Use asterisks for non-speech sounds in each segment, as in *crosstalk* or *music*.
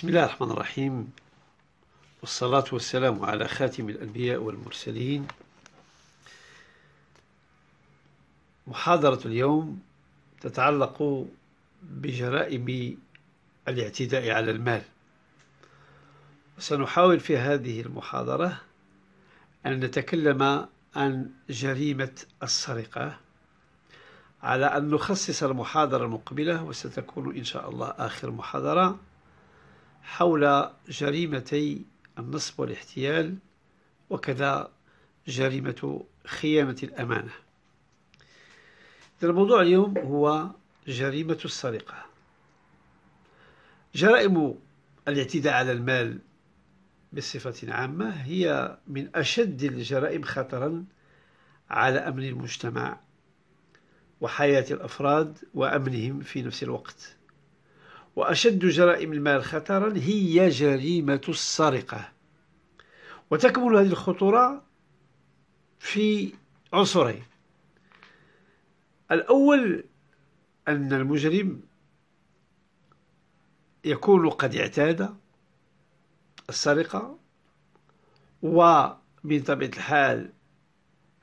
بسم الله الرحمن الرحيم والصلاة والسلام على خاتم الأنبياء والمرسلين محاضرة اليوم تتعلق بجرائم الاعتداء على المال سنحاول في هذه المحاضرة أن نتكلم عن جريمة السرقة على أن نخصص المحاضرة المقبلة وستكون إن شاء الله آخر محاضرة حول جريمتي النصب والاحتيال وكذا جريمة خيانة الأمانة الموضوع اليوم هو جريمة السرقة جرائم الاعتداء على المال بصفة عامة هي من أشد الجرائم خطرا على أمن المجتمع وحياة الأفراد وأمنهم في نفس الوقت وأشد جرائم المال خطرا هي جريمة السرقة وتكمن هذه الخطورة في عنصرين الأول أن المجرم يكون قد اعتاد السرقة ومن طبيعة الحال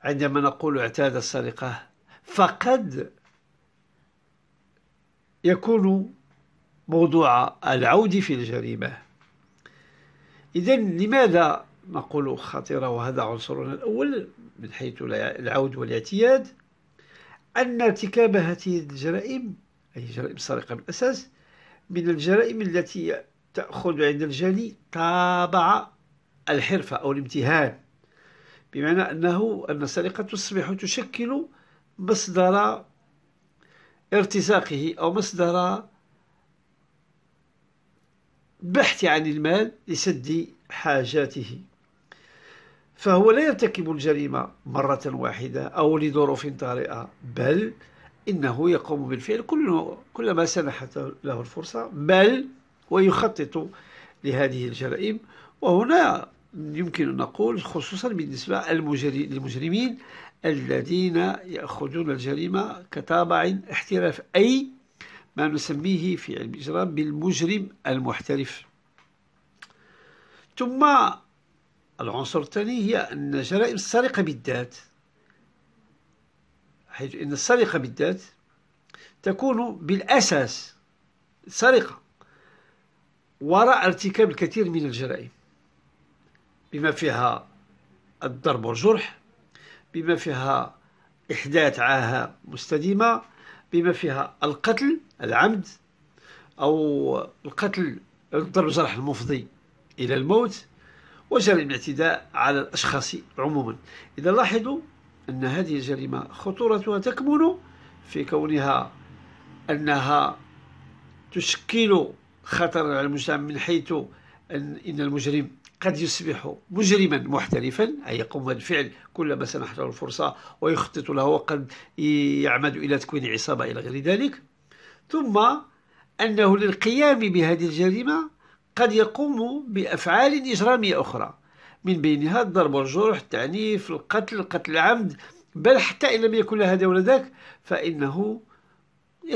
عندما نقول اعتاد السرقة فقد يكون موضوع العود في الجريمة إذا لماذا نقول خطيرة وهذا عنصرنا الأول من حيث العود والاعتياد أن ارتكاب هذه الجرائم أي جرائم السرقة بالأساس من الجرائم التي تأخذ عند الجاني طابع الحرفة أو الامتهان بمعنى أنه أن السرقة تصبح تشكل مصدر ارتزاقه أو مصدر بحث عن المال لسد حاجاته فهو لا يرتكب الجريمة مرة واحدة أو لظروف طارئة بل إنه يقوم بالفعل كل كلما سنحت له الفرصة بل ويخطط لهذه الجرائم وهنا يمكن أن نقول خصوصا بالنسبة للمجرمين الذين يأخذون الجريمة كطابع احتراف أي ما نسميه في علم الإجرام بالمجرم المحترف ثم العنصر الثاني هي أن جرائم السرقة بالذات حيث أن السرقة بالذات تكون بالأساس سرقة وراء ارتكاب الكثير من الجرائم بما فيها الضرب والجرح بما فيها إحداث عاهة مستديمة بما فيها القتل العمد أو القتل ضرب جرح المفضي إلى الموت وجريمة الاعتداء على الأشخاص عموما إذا لاحظوا أن هذه الجريمة خطورتها تكمن في كونها أنها تشكل خطرا على المجتمع من حيث أن, إن المجرم قد يصبح مجرما محترفا أي يقوم بالفعل كلما سنحت له الفرصة ويخطط له وقد يعمد إلى تكوين عصابة إلى غير ذلك ثم أنه للقيام بهذه الجريمة قد يقوم بأفعال إجرامية أخرى من بينها الضرب والجرح التعنيف القتل القتل العمد بل حتى إن لم يكن هذا ولا ذاك فإنه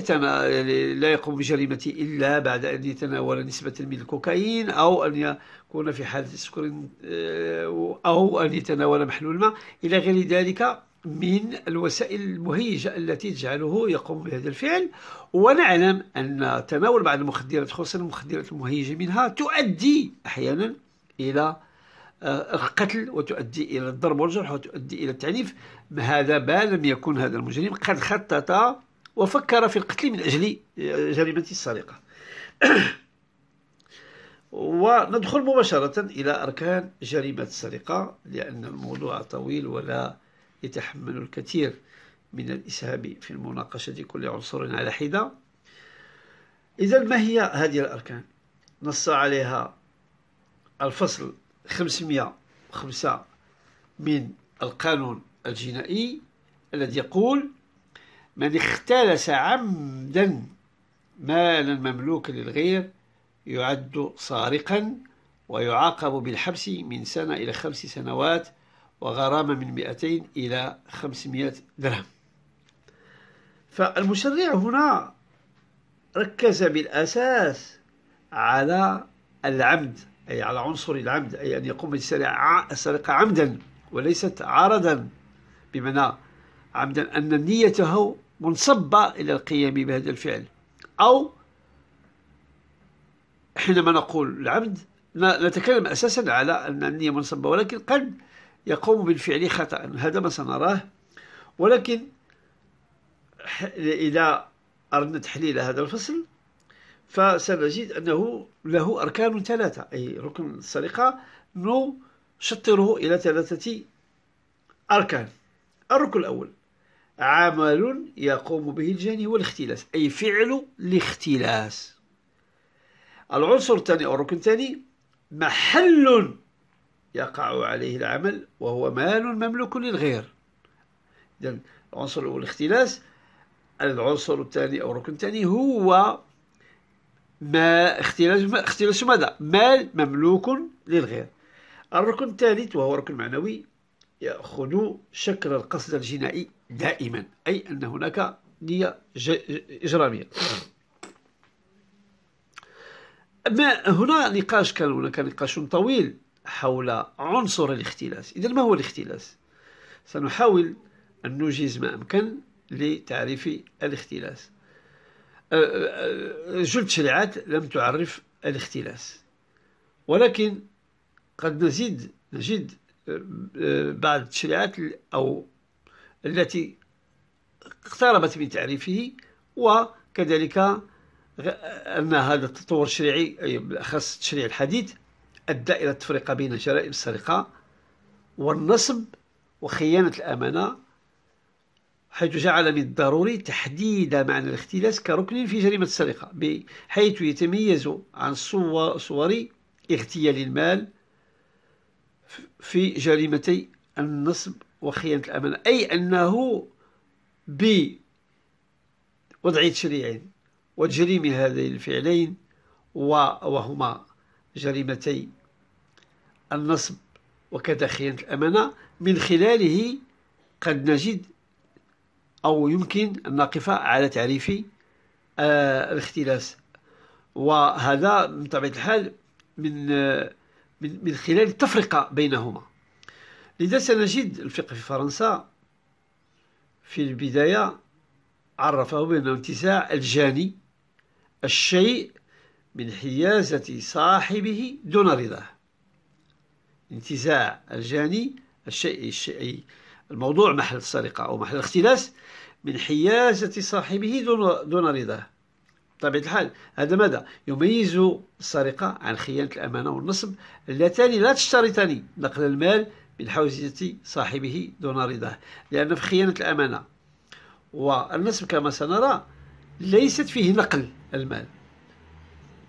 يعني لا يقوم بجريمة إلا بعد أن يتناول نسبة من الكوكايين أو أن يكون في حالة سكر آه، أو أن يتناول محلول ما إلى غير ذلك من الوسائل المهيجة التي تجعله يقوم بهذا الفعل ونعلم أن تناول بعض المخدرات خصوصا المخدرات المهيجة منها تؤدي أحيانا إلى آه، القتل وتؤدي إلى الضرب والجرح وتؤدي إلى التعنيف هذا ما لم يكن هذا المجرم قد خطط وفكر في القتل من أجل آه، جريمة السرقة *clears throat* وندخل مباشرة إلى أركان جريمة السرقة لأن الموضوع طويل ولا يتحمل الكثير من الإسهاب في مناقشة كل عنصر على حدة إذا ما هي هذه الأركان نص عليها الفصل 505 من القانون الجنائي الذي يقول من اختلس عمدا مالا مملوكا للغير يعد سارقا ويعاقب بالحبس من سنة إلى خمس سنوات وغرامة من 200 إلى 500 درهم فالمشرع هنا ركز بالأساس على العمد أي على عنصر العمد أي أن يقوم السرقة عمدا وليست عرضا بمعنى عمدا أن نيته منصبة إلى القيام بهذا الفعل أو حينما نقول العمد نتكلم أساسا على أن النية منصبة ولكن قد يقوم بالفعل خطأ هذا ما سنراه ولكن إذا أردنا تحليل هذا الفصل فسنجد أنه له أركان ثلاثة أي ركن السرقة نشطره إلى ثلاثة أركان الركن الأول عمل يقوم به الجاني والاختلاس أي فعل الاختلاس العنصر الثاني أو الركن الثاني محل يقع عليه العمل وهو مال مملوك للغير إذا العنصر الأول الاختلاس العنصر الثاني أو الركن الثاني هو ما اختلاس ما اختلاس ماذا مال مملوك للغير الركن الثالث وهو ركن معنوي يأخذ شكل القصد الجنائي دائما أي أن هناك نية إجرامية ما هنا نقاش كان هناك نقاش طويل حول عنصر الاختلاس إذا ما هو الاختلاس؟ سنحاول أن نجيز ما أمكن لتعريف الاختلاس أه، أه، أه، جل شريعات لم تعرف الاختلاس ولكن قد نزيد نجد بعض التشريعات أو التي اقتربت من تعريفه وكذلك أن هذا التطور الشريعي بالأخص التشريع الحديث الدائرة التفرقة بين جرائم السرقة والنصب وخيانة الأمانة حيث جعل من الضروري تحديد معنى الاختلاس كركن في جريمة السرقة بحيث يتميز عن صور اغتيال المال في جريمتي النصب وخيانة الأمانة أي أنه بوضع تشريع وتجريم هذين الفعلين وهما جريمتي النصب وكذا خيانة الأمانة من خلاله قد نجد أو يمكن أن نقف على تعريف آه، الاختلاس وهذا من طبيعة الحال من آه، من, من خلال التفرقة بينهما لذا سنجد الفقه في فرنسا في البداية عرفه بأنه انتزاع الجاني الشيء من حيازة صاحبه دون رضاه انتزاع الجاني الشيء الشيء الموضوع محل السرقة أو محل الاختلاس من حيازة صاحبه دون دون رضاه بطبيعة الحال هذا ماذا يميز السرقة عن خيانة الأمانة والنصب اللتان لا تشترطان نقل المال من حوزة صاحبه دون رضاه لأن في خيانة الأمانة والنصب كما سنرى ليست فيه نقل المال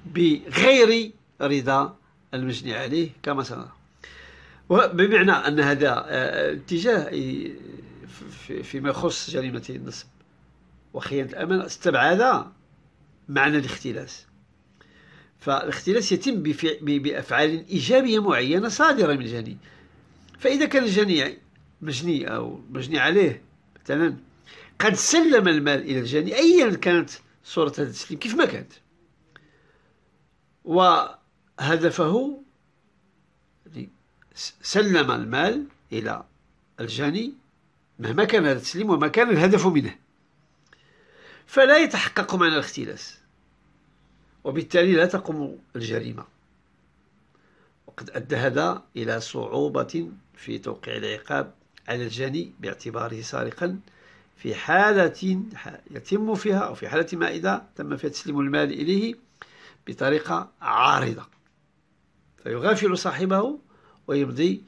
بغير رضا المجني عليه كما سنرى بمعنى أن هذا الاتجاه آه، فيما يخص جريمة النصب وخيانة الأمانة استبعد معنى الاختلاس فالاختلاس يتم بأفعال إيجابية معينة صادرة من الجني فإذا كان الجني مجني أو مجني عليه مثلا قد سلم المال إلى الجني أيا كانت صورة هذا التسليم كيف ما كانت وهدفه سلم المال إلى الجاني مهما كان هذا التسليم وما كان الهدف منه فلا يتحقق معنى الاختلاس وبالتالي لا تقوم الجريمة وقد أدى هذا إلى صعوبة في توقيع العقاب على الجاني باعتباره سارقا في حالة يتم فيها أو في حالة ما إذا تم فيها تسليم المال إليه بطريقة عارضة فيغافل صاحبه ويمضي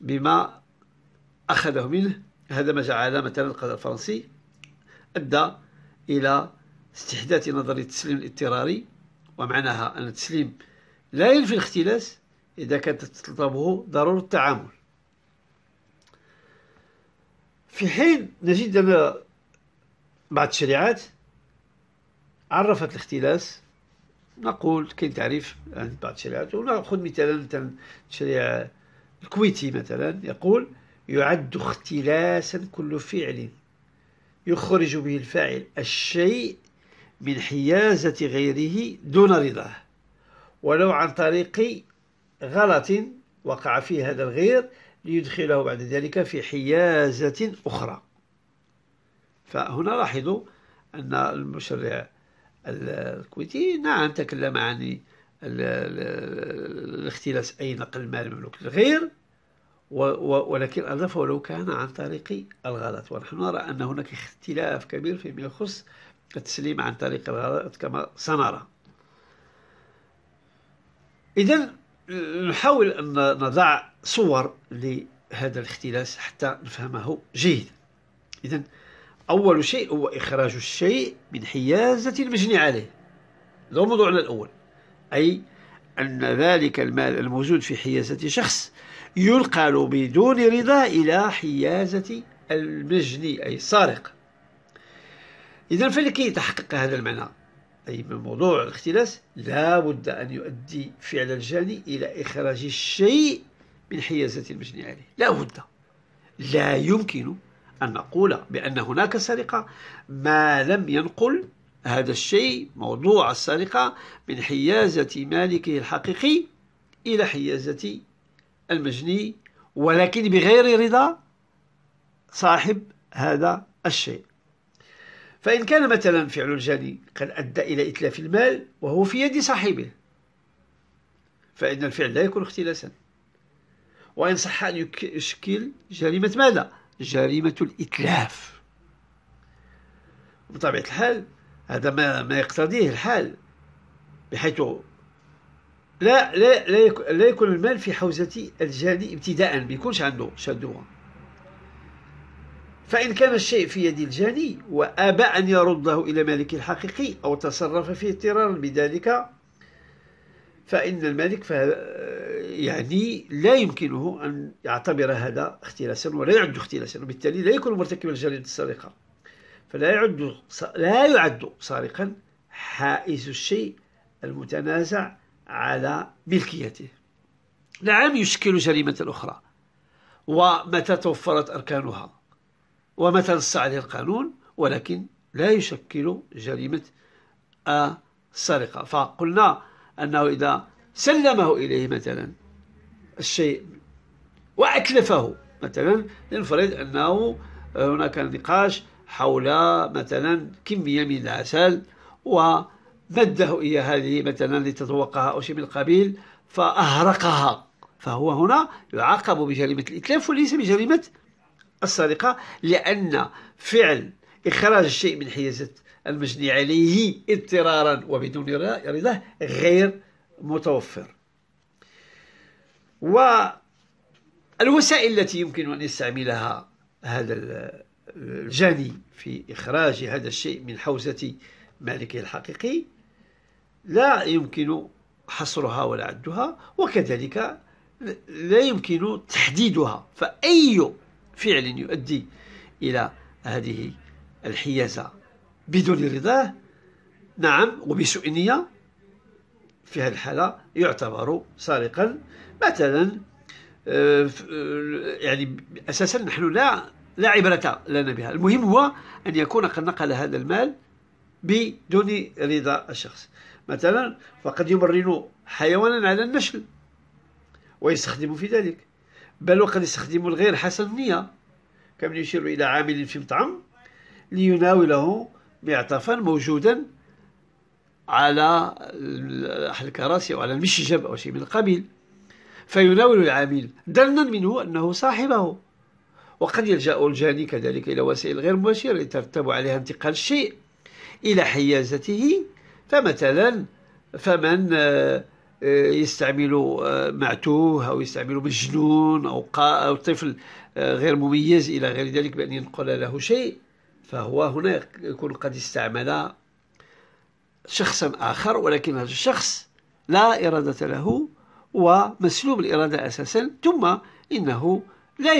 بما أخذه منه هذا ما جعل مثلا القضاء الفرنسي أدى إلى استحداث نظرية التسليم الاضطراري ومعناها أن التسليم لا ينفي الاختلاس إذا كانت تتطلبه ضرورة التعامل في حين نجد أن بعض التشريعات عرفت الاختلاس نقول كاين تعريف عن بعض الشريعات وناخذ مثلا مثلا التشريع الكويتي مثلا يقول يعد اختلاسا كل فعل يخرج به الفاعل الشيء من حيازة غيره دون رضاه ولو عن طريق غلط وقع فيه هذا الغير ليدخله بعد ذلك في حيازة أخرى فهنا لاحظوا أن المشرع الكويتي نعم تكلم عن الاختلاس أي نقل المال مملوك للغير ولكن أضاف ولو كان عن طريق الغلط ونحن نرى أن هناك اختلاف كبير فيما يخص التسليم عن طريق الغلط كما سنرى إذا نحاول أن نضع صور لهذا الاختلاس حتى نفهمه جيدا إذا أول شيء هو إخراج الشيء من حيازة المجني عليه هذا هو موضوعنا الأول أي أن ذلك المال الموجود في حيازة شخص ينقل بدون رضا إلى حيازة المجني أي السارق إذا فلكي يتحقق هذا المعنى أي من موضوع الاختلاس لا بد أن يؤدي فعل الجاني إلى إخراج الشيء من حيازة المجني عليه لا بد لا يمكن أن نقول بأن هناك سرقة ما لم ينقل هذا الشيء موضوع السرقة من حيازة مالكه الحقيقي إلى حيازة المجني ولكن بغير رضا صاحب هذا الشيء فإن كان مثلا فعل الجاني قد أدى إلى إتلاف المال وهو في يد صاحبه فإن الفعل لا يكون اختلاسا وإن صح أن يشكل جريمة ماذا؟ جريمة الإتلاف بطبيعة الحال هذا ما, ما يقتضيه الحال بحيث لا لا لا يكون, لا يكون المال في حوزة الجاني ابتداء ما يكونش عنده شادوها فإن كان الشيء في يد الجاني وأبى أن يرده إلى مالك الحقيقي أو تصرف فيه اضطرارا بذلك فإن المالك يعني لا يمكنه أن يعتبر هذا اختلاسا ولا يعد اختلاسا وبالتالي لا يكون مرتكبا جريمة السرقة فلا يعد لا يعد سارقا حائز الشيء المتنازع على ملكيته نعم يشكل جريمة أخرى ومتى توفرت أركانها ومتى نص عليه القانون ولكن لا يشكل جريمة السرقة آه، فقلنا أنه إذا سلمه إليه مثلا الشيء وأكلفه مثلا لنفرض أنه هناك نقاش حول مثلا كمية من العسل ومده إياه هذه مثلا لتذوقها أو شيء من القبيل فأهرقها فهو هنا يعاقب بجريمة الإتلاف وليس بجريمة السرقة لأن فعل إخراج الشيء من حيازة المجني عليه اضطرارا وبدون رضاه غير متوفر والوسائل التي يمكن أن يستعملها هذا الجاني في إخراج هذا الشيء من حوزة مالكه الحقيقي لا يمكن حصرها ولا عدها وكذلك لا يمكن تحديدها فأي فعل يؤدي إلى هذه الحيازة بدون رضاه نعم وبسوء نية في هذه الحالة يعتبر سارقا مثلا آه، آه، يعني أساسا نحن لا لا عبرة لنا بها المهم هو أن يكون قد نقل هذا المال بدون رضا الشخص مثلا فقد يمرن حيوانا على النشل ويستخدم في ذلك بل وقد يستخدم الغير حسن النية كما يشير إلى عامل في مطعم ليناوله معطفا موجودا على الكراسي او على المشجب أو شيء من القبيل فيناول العامل ظنا منه أنه صاحبه وقد يلجأ الجاني كذلك إلى وسائل غير مباشرة لترتب عليها انتقال الشيء إلى حيازته فمثلا فمن آه، آه، يستعمل آه، معتوه أو يستعمل مجنون أو, أو طفل غير مميز إلى غير ذلك بأن ينقل له شيء فهو هنا يكون قد استعمل شخصا آخر ولكن هذا الشخص لا إرادة له ومسلوب الإرادة أساسا ثم إنه لا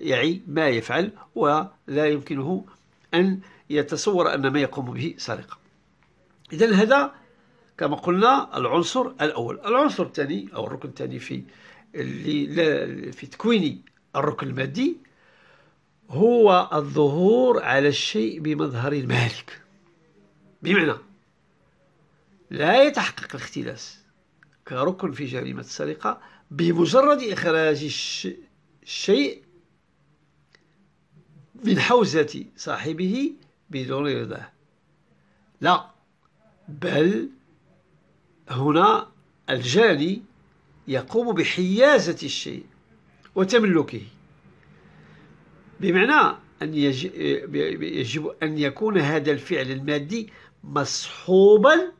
يعي ما يفعل ولا يمكنه أن يتصور أن ما يقوم به سرقة إذا هذا كما قلنا العنصر الأول العنصر الثاني أو الركن الثاني في في تكوين الركن المادي هو الظهور على الشيء بمظهر المالك بمعنى لا يتحقق الاختلاس كركن في جريمة السرقة بمجرد إخراج الشيء من حوزة صاحبه بدون رضاه لا بل هنا الجاني يقوم بحيازة الشيء وتملكه بمعنى أن يجب أن يكون هذا الفعل المادي مصحوبا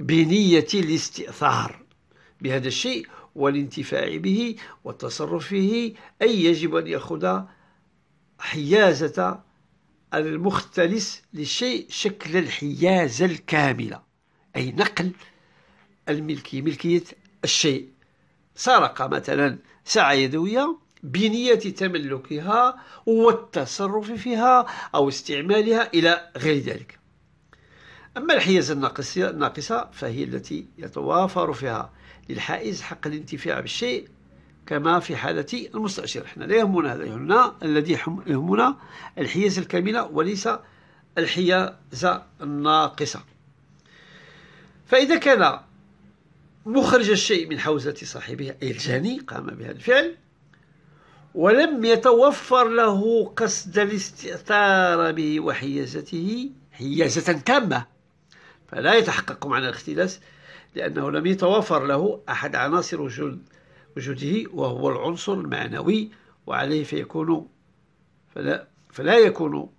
بنية الاستئثار بهذا الشيء والانتفاع به والتصرف فيه أي يجب أن يأخذ حيازة المختلس للشيء شكل الحيازة الكاملة أي نقل الملكية ملكية الشيء سرق مثلا ساعة يدوية بنية تملكها والتصرف فيها أو استعمالها إلى غير ذلك أما الحيز الناقصة فهي التي يتوافر فيها للحائز حق الانتفاع بالشيء كما في حالة المستأشر احنا لا يهمنا هذا يهمنا الذي يهمنا الحيز الكاملة وليس الحيز الناقصة فإذا كان مخرج الشيء من حوزة صاحبه أي الجاني قام بهذا الفعل ولم يتوفر له قصد الاستئثار به وحيازته حيازة تامة فلا يتحقق معنى الاختلاس لأنه لم يتوافر له أحد عناصر وجود وجوده وهو العنصر المعنوي وعليه فيكون فلا, فلا يكون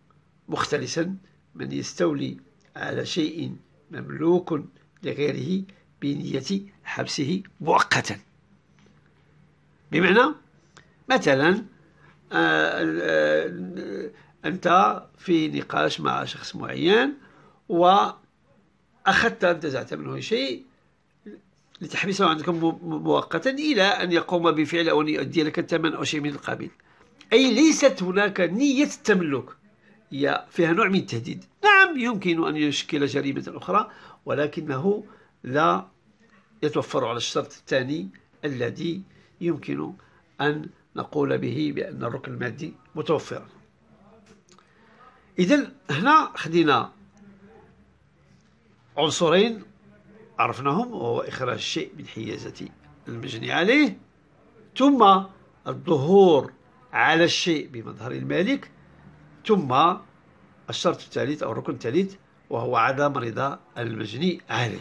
مختلسا من يستولي على شيء مملوك لغيره بنية حبسه مؤقتا بمعنى مثلا آه، آه، آه، أنت في نقاش مع شخص معين و أخذت انتزعت منه شيء لتحبسه عندكم مؤقتا إلى أن يقوم بفعل أو أن يؤدي لك الثمن أو شيء من القبيل أي ليست هناك نية التملك هي فيها نوع من التهديد نعم يمكن أن يشكل جريمة أخرى ولكنه لا يتوفر على الشرط الثاني الذي يمكن أن نقول به بأن الركن المادي متوفر إذا هنا خدينا عنصرين عرفناهم وهو إخراج الشيء من حيازة المجني يعني عليه ثم الظهور على الشيء بمظهر المالك ثم الشرط الثالث أو الركن الثالث وهو عدم رضا المجني عليه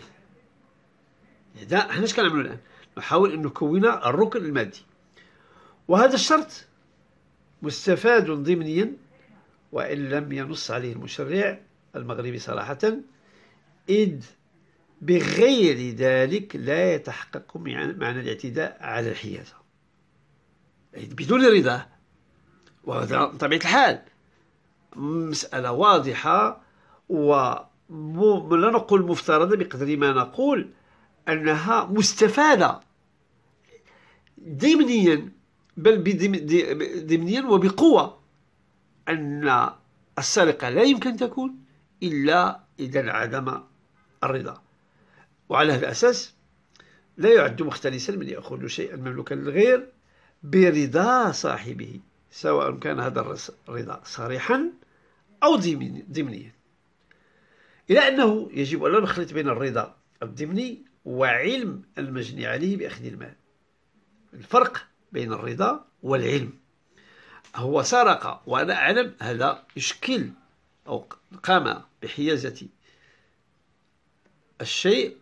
هذا حنا اش كنعملوا الان نحاول ان نكون الركن المادي وهذا الشرط مستفاد ضمنيا وان لم ينص عليه المشرع المغربي صراحه إذ بغير ذلك لا يتحقق معنى الاعتداء على الحيازة بدون رضاه وهذا طبيعة الحال مسألة واضحة ولا نقول مفترضة بقدر ما نقول أنها مستفادة ضمنيا بل ضمنيا وبقوة أن السرقة لا يمكن تكون إلا إذا انعدم الرضا وعلى هذا الأساس لا يعد مختلسا من يأخذ شيئا مملوكا للغير برضا صاحبه سواء كان هذا الرضا صريحا أو ضمنيا إلى أنه يجب أن نخلط بين الرضا الضمني وعلم المجني عليه بأخذ المال الفرق بين الرضا والعلم هو سرق وأنا أعلم هذا يشكل أو قام بحيازة الشيء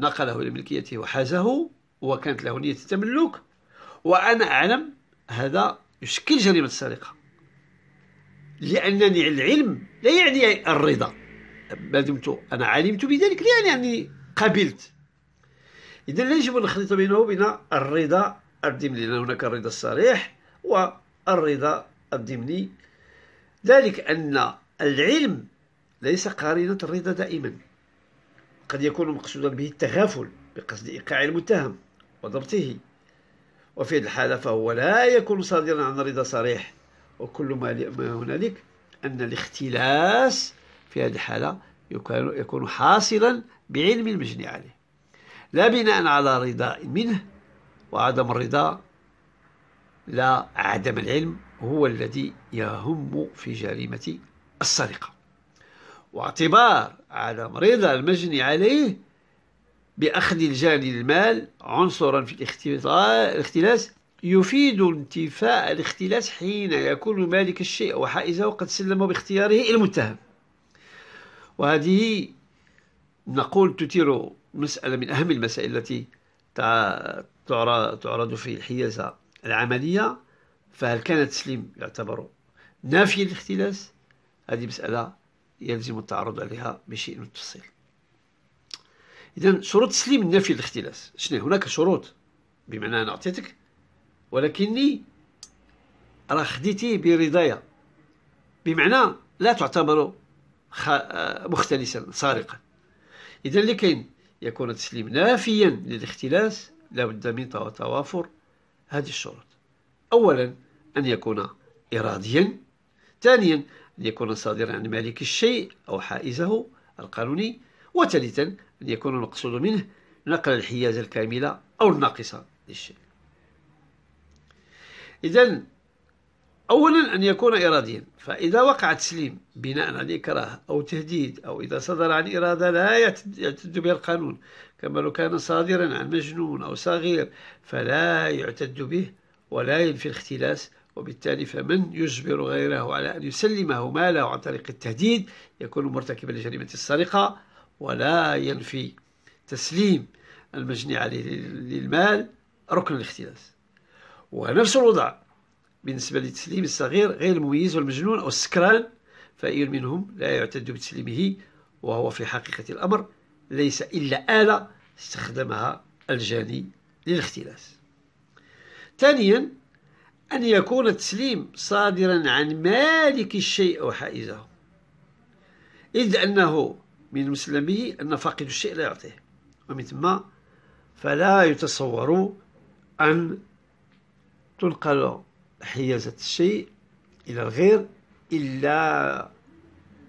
نقله لملكيته وحازه وكانت له نية التملك وأنا أعلم هذا يشكل جريمة السرقة لأنني العلم لا يعني الرضا ما دمت أنا علمت بذلك لا يعني أني قبلت إذا لا يجب أن نخلط بينه وبين الرضا الضمني لأن هناك الرضا الصريح والرضا الضمني ذلك أن العلم ليس قارنة الرضا دائما قد يكون مقصودا به التغافل بقصد إيقاع المتهم وضبطه وفي الحالة فهو لا يكون صادرا عن رضا صريح وكل ما هنالك أن الاختلاس في هذه الحالة يكون حاصلا بعلم المجني عليه لا بناء على رضا منه وعدم الرضا لا عدم العلم هو الذي يهم في جريمة السرقة واعتبار عدم رضا المجني عليه بأخذ الجاني المال عنصرا في الاختلاس يفيد انتفاء الاختلاس حين يكون مالك الشيء وحائزه قد سلم باختياره المتهم وهذه نقول تثير مسألة من أهم المسائل التي تعرض في الحيازة العملية فهل كان التسليم يعتبر نافي الاختلاس هذه مسألة يلزم التعرض عليها بشيء من التفصيل إذا شروط تسليم النفي للاختلاس شنو هناك شروط بمعنى أنا أعطيتك ولكني راه خديتي برضايا بمعنى لا تعتبر مختلسا سارقا إذا لكي يكون التسليم نافيا للاختلاس لابد من توافر هذه الشروط أولا أن يكون إراديا ثانيا أن يكون صادرا عن مالك الشيء أو حائزه القانوني وثالثا أن يكون المقصود منه نقل الحيازة الكاملة أو الناقصة للشيء إذا أولا أن يكون إراديا فإذا وقع تسليم بناء على إكراه أو تهديد أو إذا صدر عن إرادة لا يعتد بها القانون كما لو كان صادرا عن مجنون أو صغير فلا يعتد به ولا ينفي الاختلاس وبالتالي فمن يجبر غيره على أن يسلمه ماله عن طريق التهديد يكون مرتكبا لجريمة السرقة ولا ينفي تسليم المجني عليه للمال ركن الاختلاس ونفس الوضع بالنسبة لتسليم الصغير غير المميز والمجنون أو السكران فأي منهم لا يعتد بتسليمه وهو في حقيقة الأمر ليس إلا آلة استخدمها الجاني للاختلاس ثانيا أن يكون التسليم صادرا عن مالك الشيء أو حائزه إذ أنه من مسلمه أن فاقد الشيء لا يعطيه ومن ثم فلا يتصور أن تنقل حيازة الشيء إلى الغير إلا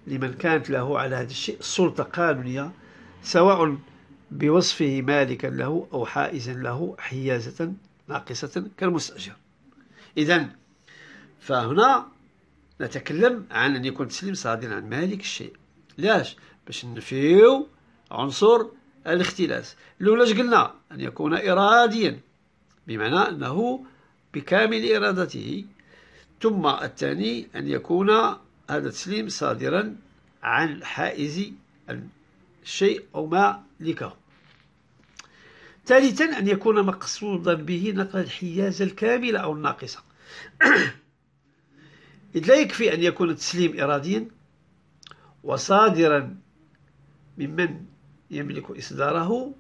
لمن كانت له على هذا الشيء سلطة قانونية سواء بوصفه مالكا له أو حائزا له حيازة ناقصة كالمستأجر إذا فهنا نتكلم عن أن يكون التسليم صادرا عن مالك الشيء لاش باش نفيو عنصر الاختلاس الأولى قلنا أن يكون إراديا بمعنى أنه بكامل إرادته ثم الثاني أن يكون هذا التسليم صادرا عن حائز الشيء أو مالكه ثالثا أن يكون مقصودا به نقل الحيازة الكاملة أو الناقصة إذ *clears throat* لا يكفي أن يكون التسليم إراديا وصادرا ممن يملك إصداره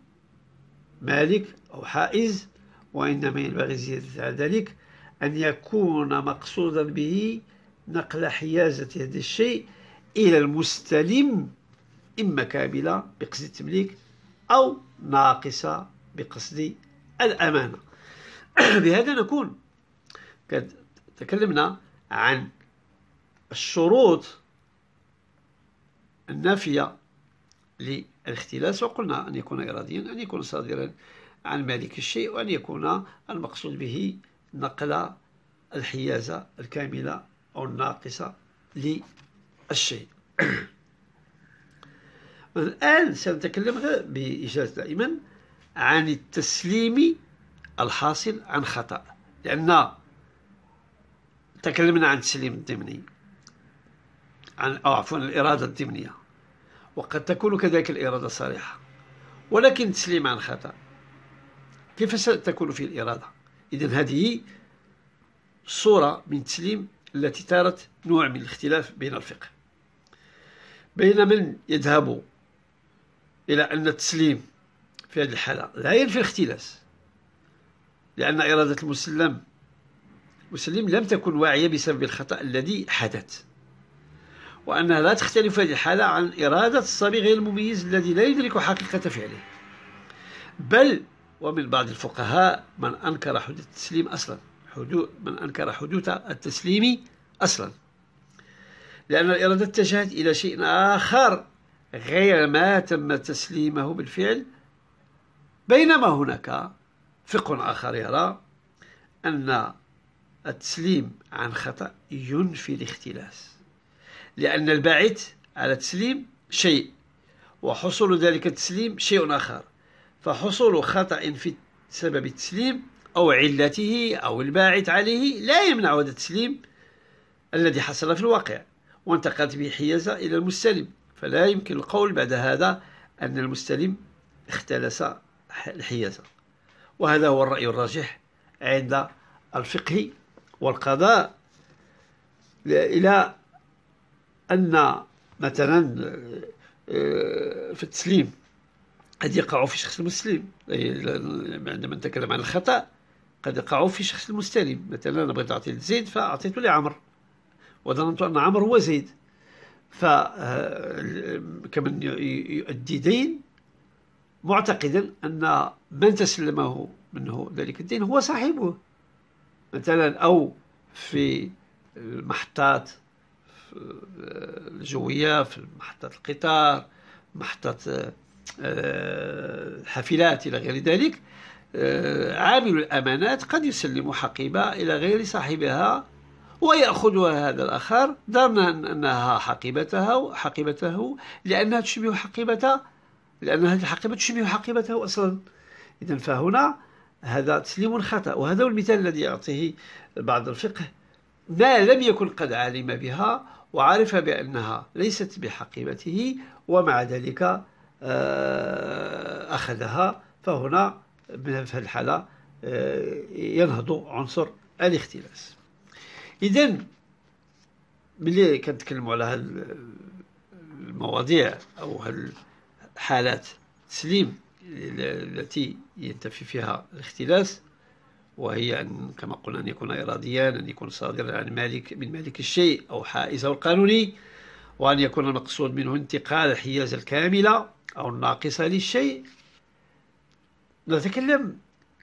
مالك أو حائز وإنما ينبغي زيادة على ذلك أن يكون مقصودا به نقل حيازة هذا الشيء إلى المستلم إما كاملة بقصد التمليك أو ناقصة بقصد الأمانة *clears throat* بهذا نكون قد تكلمنا عن الشروط النافية للاختلاس وقلنا أن يكون إراديا أن يكون صادرا عن مالك الشيء وأن يكون المقصود به نقل الحيازة الكاملة أو الناقصة للشيء *clears throat* الآن سنتكلم بإجازة دائما عن التسليم الحاصل عن خطأ لأن تكلمنا عن التسليم الضمني عن أو عفوا الإرادة الضمنية وقد تكون كذلك الإرادة صريحة ولكن تسليم عن خطأ كيف ستكون في الإرادة إذا هذه صورة من تسليم التي تارت نوع من الاختلاف بين الفقه بين من يذهب إلى أن التسليم في هذه الحالة لا ينفي الاختلاس لأن إرادة المسلم المسلم لم تكن واعية بسبب الخطأ الذي حدث وأنها لا تختلف في هذه الحالة عن إرادة الصبي غير المميز الذي لا يدرك حقيقة فعله بل ومن بعض الفقهاء من أنكر حدوث التسليم أصلا حدوث من أنكر حدوث التسليم أصلا لأن الإرادة اتجهت إلى شيء آخر غير ما تم تسليمه بالفعل بينما هناك فقه آخر يرى أن التسليم عن خطأ ينفي الاختلاس لأن الباعث على تسليم شيء وحصول ذلك التسليم شيء آخر فحصول خطأ في سبب التسليم أو علته أو الباعث عليه لا يمنع هذا التسليم الذي حصل في الواقع وانتقلت به حيازة إلى المستلم فلا يمكن القول بعد هذا أن المستلم اختلس الحيازة وهذا هو الرأي الراجح عند الفقه والقضاء إلى أن مثلا آه، في التسليم قد يقع في شخص المسلم عندما نتكلم عن الخطأ قد يقع في شخص المستلم مثلا أنا بغيت أعطي لزيد فأعطيته لعمر وظننت أن عمر هو زيد فكمن آه، يؤدي دين معتقدا أن من تسلمه منه ذلك الدين هو صاحبه مثلا أو في المحطات الجوية في محطات القطار محطات آه، الحافلات إلى غير ذلك آه، عامل الأمانات قد يسلم حقيبة إلى غير صاحبها ويأخذها هذا الآخر ظنا أنها حقيبته حقيبته لأنها تشبه حقيبة لأن هذه الحقيبة تشبه حقيبته أصلا إذا فهنا هذا تسليم خطأ وهذا هو المثال الذي يعطيه بعض الفقه ما لم يكن قد علم بها وعرف بأنها ليست بحقيبته ومع ذلك آه، أخذها فهنا في الحالة آه، ينهض عنصر الاختلاس إذا ملي كنتكلموا على هذه المواضيع أو هذه حالات سليم التي ينتفي فيها الاختلاس وهي أن كما قلنا أن يكون إراديا أن يكون صادرا عن مالك من مالك الشيء أو حائزه القانوني وأن يكون المقصود منه انتقال الحيازة الكاملة أو الناقصة للشيء نتكلم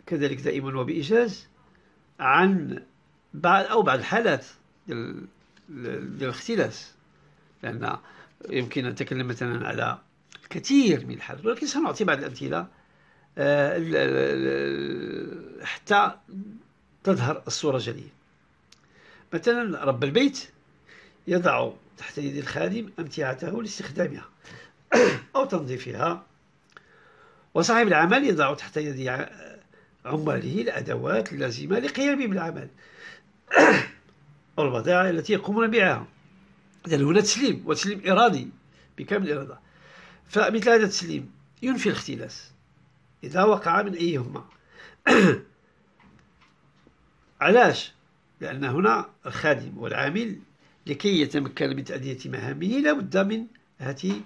كذلك دائما وبإجاز عن بعض أو بعض الحالات ديال الاختلاس لأن يمكن أن نتكلم مثلا على الكثير من الحالات ولكن سنعطي بعض الأمثلة آه، حتى تظهر الصورة جليا مثلا رب البيت يضع تحت يد الخادم أمتعته لاستخدامها أو تنظيفها وصاحب العمل يضع تحت يد عماله الأدوات اللازمة لقيامه بالعمل *coughs* والبضائع التي يقومون بها هنا تسليم وتسليم إرادي بكامل الإرادة فمثل هذا التسليم ينفي الاختلاس إذا وقع من أيهما *coughs* علاش؟ لأن هنا الخادم والعامل لكي يتمكن من تأدية مهامه لا بد من هذه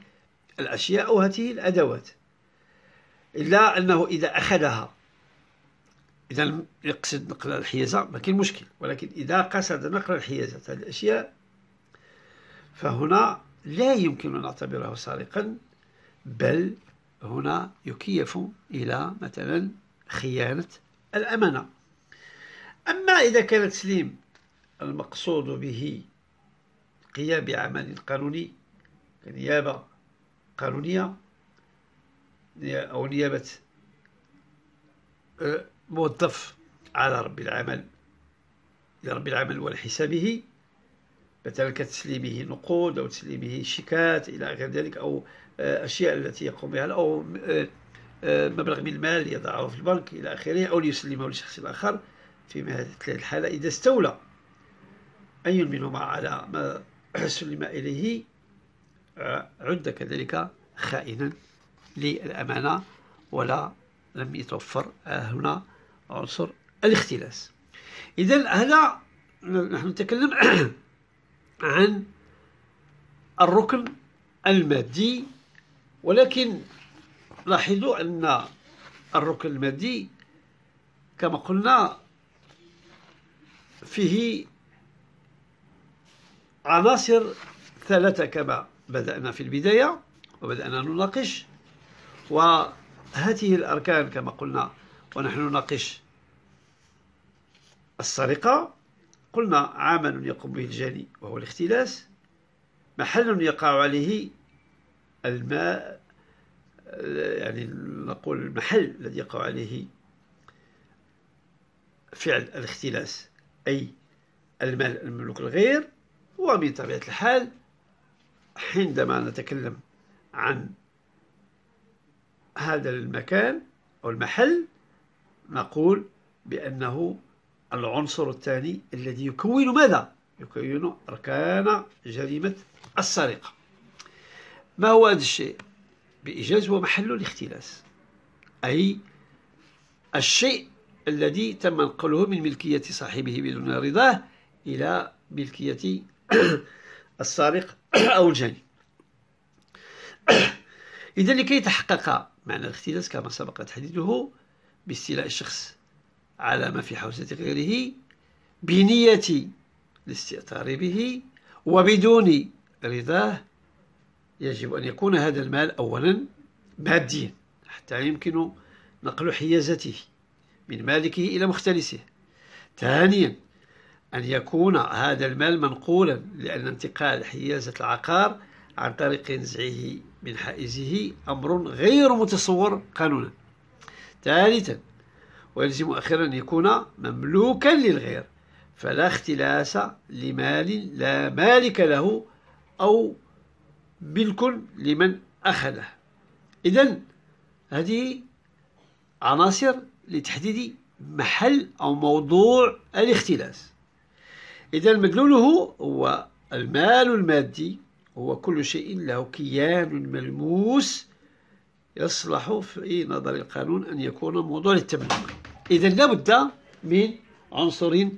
الأشياء أو هذه الأدوات إلا أنه إذا أخذها إذا يقصد نقل الحيازة ما كاين مشكل ولكن إذا قصد نقل الحيازة هذه الأشياء فهنا لا يمكن أن نعتبره سارقا بل هنا يكيف إلى مثلا خيانة الأمانة أما إذا كان التسليم المقصود به القيام بعمل قانوني كنيابة قانونية أو نيابة آه، موظف على رب العمل لرب العمل والحسابه مثلا كتسليمه نقود أو تسليمه شيكات إلى غير ذلك أو الأشياء آه، التي يقوم بها أو آه، آه، مبلغ من المال يضعه في البنك إلى آخره أو ليسلمه لشخص آخر في هذه الحالة إذا استولى أي منهما على ما *clears throat* سلم إليه عد كذلك خائنا للأمانة ولا لم يتوفر هنا عنصر الاختلاس إذا هذا نحن نتكلم *clears throat* عن الركن المادي ولكن لاحظوا أن الركن المادي كما قلنا فيه عناصر ثلاثة كما بدأنا في البداية وبدأنا نناقش وهذه الأركان كما قلنا ونحن نناقش السرقة قلنا عمل يقوم به الجاني وهو الاختلاس محل يقع عليه الماء يعني نقول المحل الذي يقع عليه فعل الاختلاس أي المال المملوك الغير ومن طبيعة الحال عندما نتكلم عن هذا المكان أو المحل نقول بأنه العنصر الثاني الذي يكون ماذا؟ يكون أركان جريمة السرقة ما هو هذا الشيء بإيجاز هو محل الاختلاس أي الشيء الذي تم نقله من ملكية صاحبه بدون رضاه إلى ملكية *coughs* السارق *coughs* أو الجاني *coughs* إذا لكي يتحقق معنى الاختلاس كما سبق تحديده باستيلاء الشخص على ما في حوزة غيره بنية الاستئثار به وبدون رضاه يجب أن يكون هذا المال أولا ماديا حتى يمكن نقل حيازته من مالكه إلى مختلسه ثانيا أن يكون هذا المال منقولا لأن انتقال حيازة العقار عن طريق نزعه من حائزه أمر غير متصور قانونا ثالثا ويلزم أخيرا أن يكون مملوكا للغير فلا اختلاس لمال لا مالك له أو بالكل لمن أخذه إذا هذه عناصر لتحديد محل أو موضوع الاختلاس إذا مدلوله هو المال المادي هو كل شيء له كيان ملموس يصلح في نظر القانون أن يكون موضوع للتملك إذا لابد من عنصر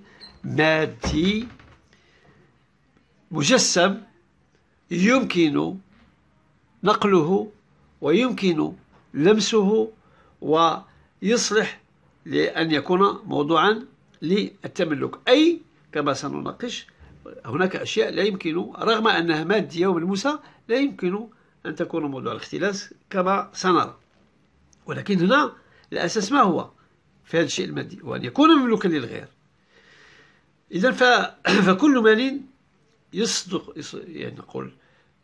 مادي مجسم يمكن نقله ويمكن لمسه ويصلح لأن يكون موضوعا للتملك أي كما سنناقش هناك أشياء لا يمكن رغم أنها مادية وملموسة لا يمكن أن تكون موضوع الاختلاس كما سنرى ولكن هنا الأساس ما هو في هذا الشيء المادي وأن يكون مملوكا للغير إذا *clears throat* فكل مال يصدق يعني نقول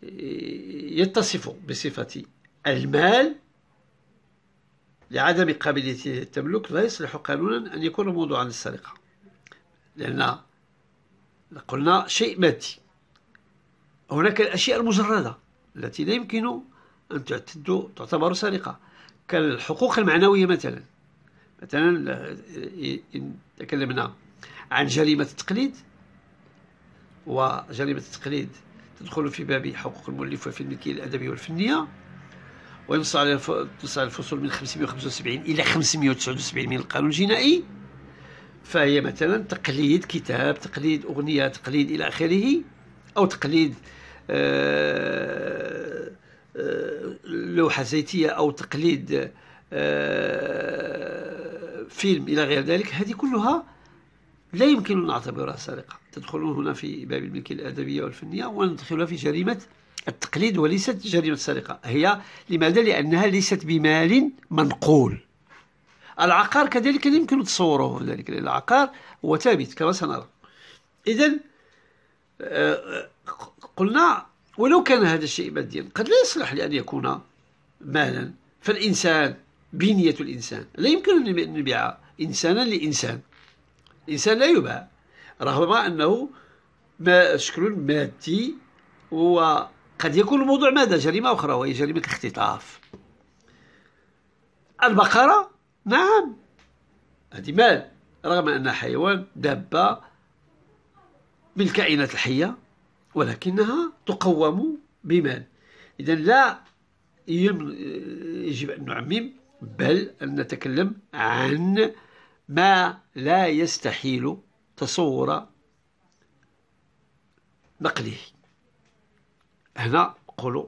يتصف بصفة المال لعدم قابلية التملك لا يصلح قانونا أن يكون موضوعا للسرقة لأن قلنا شيء مادي هناك الأشياء المجردة التي لا يمكن أن تعتد تعتبر سرقة كالحقوق المعنوية مثلا مثلا إن تكلمنا عن جريمة التقليد وجريمة التقليد تدخل في باب حقوق المؤلف وفي الملكية الأدبية والفنية وينص على تنص على الفصول من 575 إلى 579 من القانون الجنائي فهي مثلا تقليد كتاب تقليد أغنية تقليد إلى آخره أو تقليد آه، آه، لوحة زيتية أو تقليد آه، فيلم إلى غير ذلك هذه كلها لا يمكن أن نعتبرها سرقة تدخلون هنا في باب الملكية الأدبية والفنية وندخلها في جريمة التقليد وليست جريمة السرقه هي لماذا؟ لأنها ليست بمال منقول العقار كذلك لا يمكن تصوره ذلك العقار هو ثابت كما سنرى إذا آه، قلنا ولو كان هذا الشيء ماديا قد لا يصلح لأن يكون مالا فالإنسان بنية الإنسان لا يمكن أن نبيع إنسانا لإنسان الإنسان لا يباع رغم أنه ما شكل مادي وقد يكون الموضوع ماذا جريمة أخرى وهي جريمة الاختطاف البقرة نعم هذه مال رغم أنها حيوان دابة من الكائنات الحية ولكنها تقوم بمال إذا لا يجب أن نعمم بل أن نتكلم عن ما لا يستحيل تصور نقله هنا نقولوا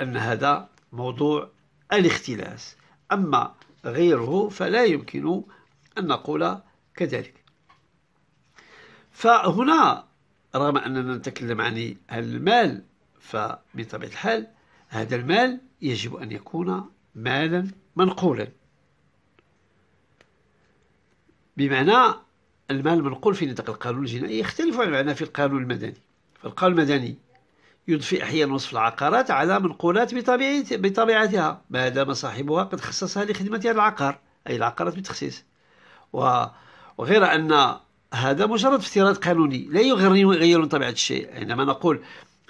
أن هذا موضوع الاختلاس أما غيره فلا يمكن أن نقول كذلك فهنا رغم أننا نتكلم عن المال فبطبيعة الحال هذا المال يجب أن يكون مالا منقولا بمعنى المال المنقول في نطاق القانون الجنائي يختلف عن المعنى في القانون المدني فالقانون المدني يضفي أحيانا وصف العقارات على منقولات بطبيعتها ما دام صاحبها قد خصصها لخدمة هذا العقار أي العقارات بالتخصيص وغير أن هذا مجرد افتراض قانوني لا يغير من طبيعة الشيء عندما نقول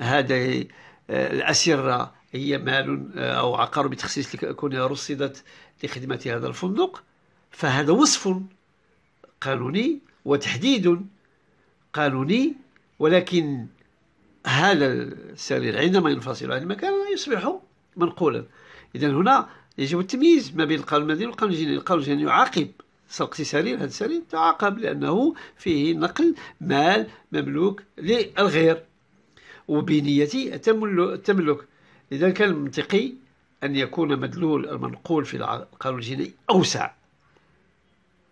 هذا آه، الأسرة هي مال آه، أو عقار بتخصيص لكونها رصدت لخدمة هذا الفندق فهذا وصف قانوني وتحديد قانوني ولكن هذا السرير عندما ينفصل عن المكان يصبح منقولا اذا هنا يجب التمييز ما بين القانون المدني والقانون الجنائي القانون الجنائي يعاقب سرقة سرير هذا السرير تعاقب لأنه فيه نقل مال مملوك للغير وبنية التملك إذا كان منطقي أن يكون مدلول المنقول في القانون الجنائي أوسع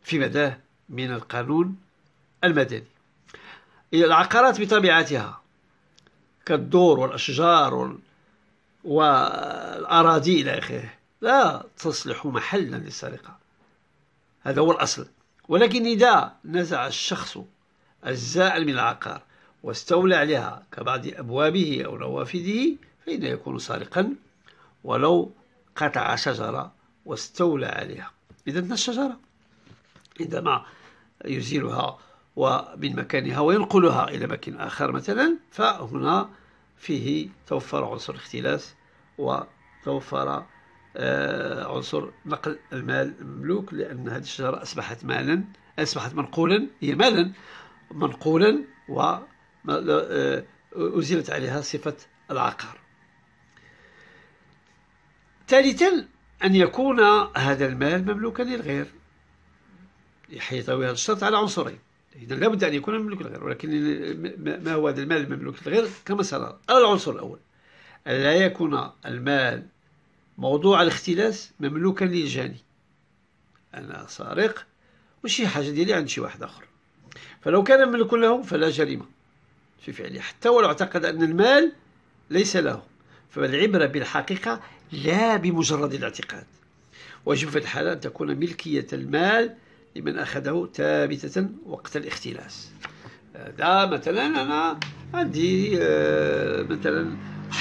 في مداه من القانون المدني العقارات بطبيعتها كالدور والأشجار والأراضي إلى آخره لا تصلح محلا للسرقة هذا هو الأصل ولكن إذا نزع الشخص أجزاء من العقار واستولى عليها كبعض أبوابه أو نوافذه فإنه يكون سارقا ولو قطع شجرة واستولى عليها إذا الشجرة عندما يزيلها ومن مكانها وينقلها إلى مكان آخر مثلا فهنا فيه توفر عنصر الاختلاس وتوفر آه، عنصر نقل المال المملوك لأن هذه الشجرة أصبحت مالا أصبحت منقولا هي مالا منقولا و آه، أزيلت عليها صفة العقار ثالثا أن يكون هذا المال مملوكا للغير هذا الشرط على عنصرين إذا لابد أن يكون مملوك الغير ولكن ما هو هذا المال المملوك الغير كما سنرى العنصر الأول ألا يكون المال موضوع الاختلاس مملوكا للجاني أنا سارق وشي حاجة ديالي عند شي واحد آخر فلو كان ملك له فلا جريمة في فعله حتى ولو اعتقد أن المال ليس له فالعبرة بالحقيقة لا بمجرد الاعتقاد ويجب في الحالة أن تكون ملكية المال لمن أخذه ثابتة وقت الاختلاس هذا مثلا أنا عندي آه، مثلا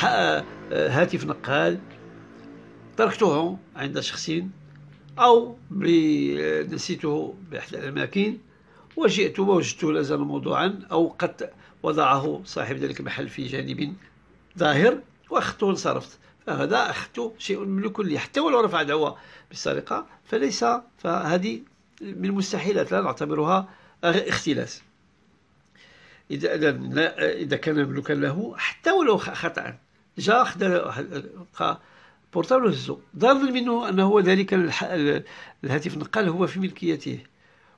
آه، هاتف نقال تركته عند شخص أو آه، نسيته بأحد الأماكن وجئت ووجدته لازال موضوعا أو قد وضعه صاحب ذلك المحل في جانب ظاهر وأخذته وانصرفت فهذا أخذته شيء مملوك لي حتى ولو رفع دعوة بالسرقة فليس فهذه من المستحيلات لا نعتبرها اختلاس إذا إذا كان مملوكا له حتى ولو خطأ جاء خد بورتابل هزو ظن منه أنه هو ذلك الهاتف النقال هو في ملكيته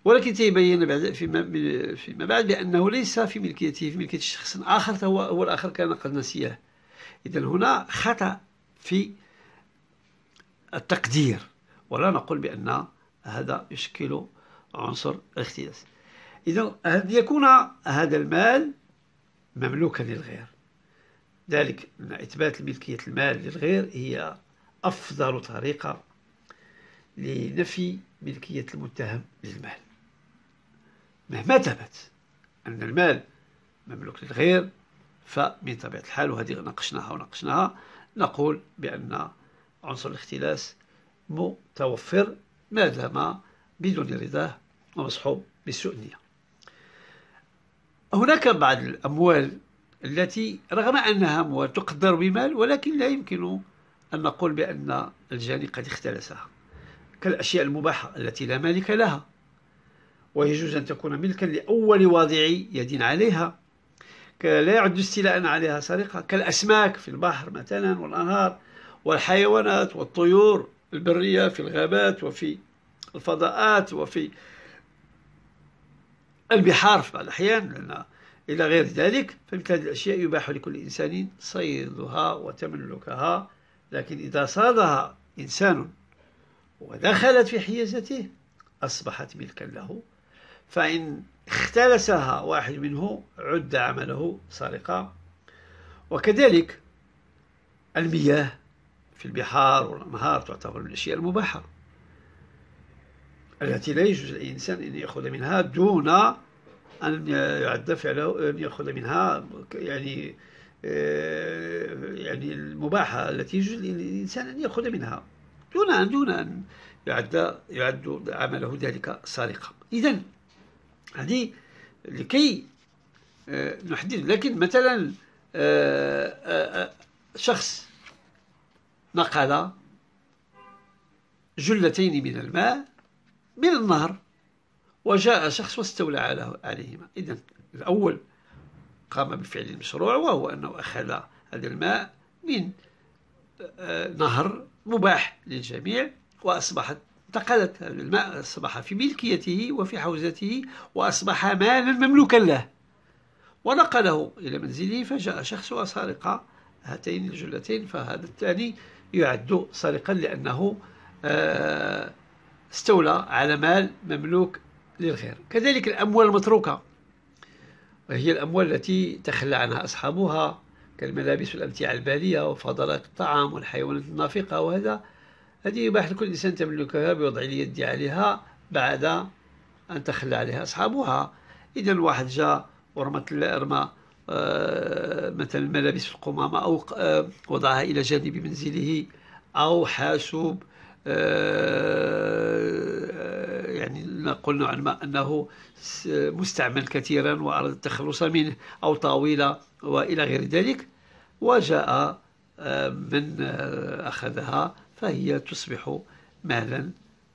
ولكن تبين بعد فيما بعد بأنه ليس في ملكيته في ملكية شخص آخر هو هو الآخر كان قد نسيه إذا هنا خطأ في التقدير ولا نقول بأن هذا يشكل عنصر الاختلاس إذا أن يكون هذا المال مملوكا للغير ذلك أن إثبات ملكية المال للغير هي أفضل طريقة لنفي ملكية المتهم للمال مهما ثبت أن المال مملوك للغير فمن طبيعة الحال وهذه ناقشناها وناقشناها نقول بأن عنصر الاختلاس متوفر ما دام بدون رضاه ومصحوب بالسوء نية هناك بعض الأموال التي رغم أنها أموال تقدر بمال ولكن لا يمكن أن نقول بأن الجاني قد اختلسها كالأشياء المباحة التي لا مالك لها ويجوز أن تكون ملكا لأول واضع يد عليها لا يعد استيلاء عليها سرقة كالأسماك في البحر مثلا والأنهار والحيوانات والطيور البرية في الغابات وفي الفضاءات وفي البحار في بعض الأحيان إلى غير ذلك فمثل هذه الأشياء يباح لكل إنسان صيدها وتملكها لكن إذا صادها إنسان ودخلت في حيازته أصبحت ملكا له فإن اختلسها واحد منه عد عمله سرقة وكذلك المياه في البحار والأنهار تعتبر من الأشياء المباحة التي لا يجوز للإنسان أن يأخذ منها دون أن يعد فعله أن يأخذ منها يعني آه، يعني المباحة التي يجوز للإنسان أن يأخذ منها دون أن دون أن يعد يعد عمله ذلك سارقا إذا هذه لكي آه، نحدد لكن مثلا آه، شخص نقل جلتين من الماء من النهر وجاء شخص واستولى عليهما إذا الأول قام بفعل المشروع وهو أنه أخذ هذا الماء من آه، نهر مباح للجميع وأصبحت انتقلت هذا الماء أصبح في ملكيته وفي حوزته وأصبح مالا مملوكا له ونقله إلى منزله فجاء شخص وسرق هاتين الجلتين فهذا الثاني يعد سرقا لأنه آه، استولى على مال مملوك للغير كذلك الأموال المتروكة وهي الأموال التي تخلى عنها أصحابها كالملابس والأمتعة البالية وفضلات الطعام والحيوانات النافقة وهذا هذه يباح لكل إنسان تملكها بوضع اليد عليها بعد أن تخلى عليها أصحابها إذا واحد جاء ورمى رمى آه، مثلا ملابس القمامة أو آه، وضعها إلى جانب منزله أو حاسوب آه، يعني قلنا ما أنه مستعمل كثيرا وأراد التخلص منه أو طاولة وإلى غير ذلك وجاء من أخذها فهي تصبح مالا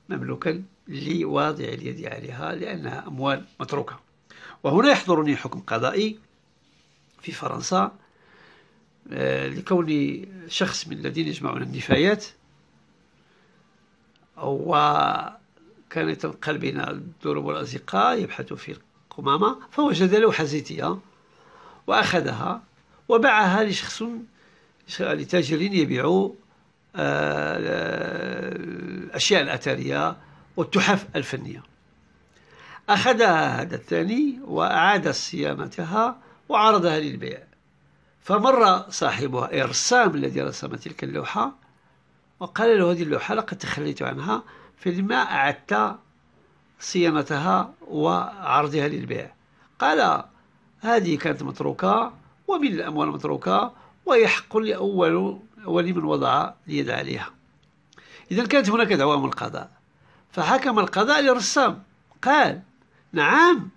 مملوكا لواضع اليد عليها لأنها أموال متروكة وهنا يحضرني حكم قضائي في فرنسا آه، لكون شخص من الذين يجمعون النفايات وكان يتنقل بين الدروب والأزقاء يبحث في القمامة فوجد لوحة زيتية وأخذها وباعها لشخص لتاجر يبيع آه، الأشياء الأثرية والتحف الفنية أخذها هذا الثاني وأعاد صيانتها وعرضها للبيع فمر صاحبها الرسام الذي رسم تلك اللوحة وقال له هذه اللوحة لقد تخليت عنها فلما أعدت صيانتها وعرضها للبيع قال هذه كانت متروكة ومن الأموال المتروكة ويحق لأول أول من وضع اليد عليها إذا كانت هناك دعوة من القضاء فحكم القضاء للرسام قال نعم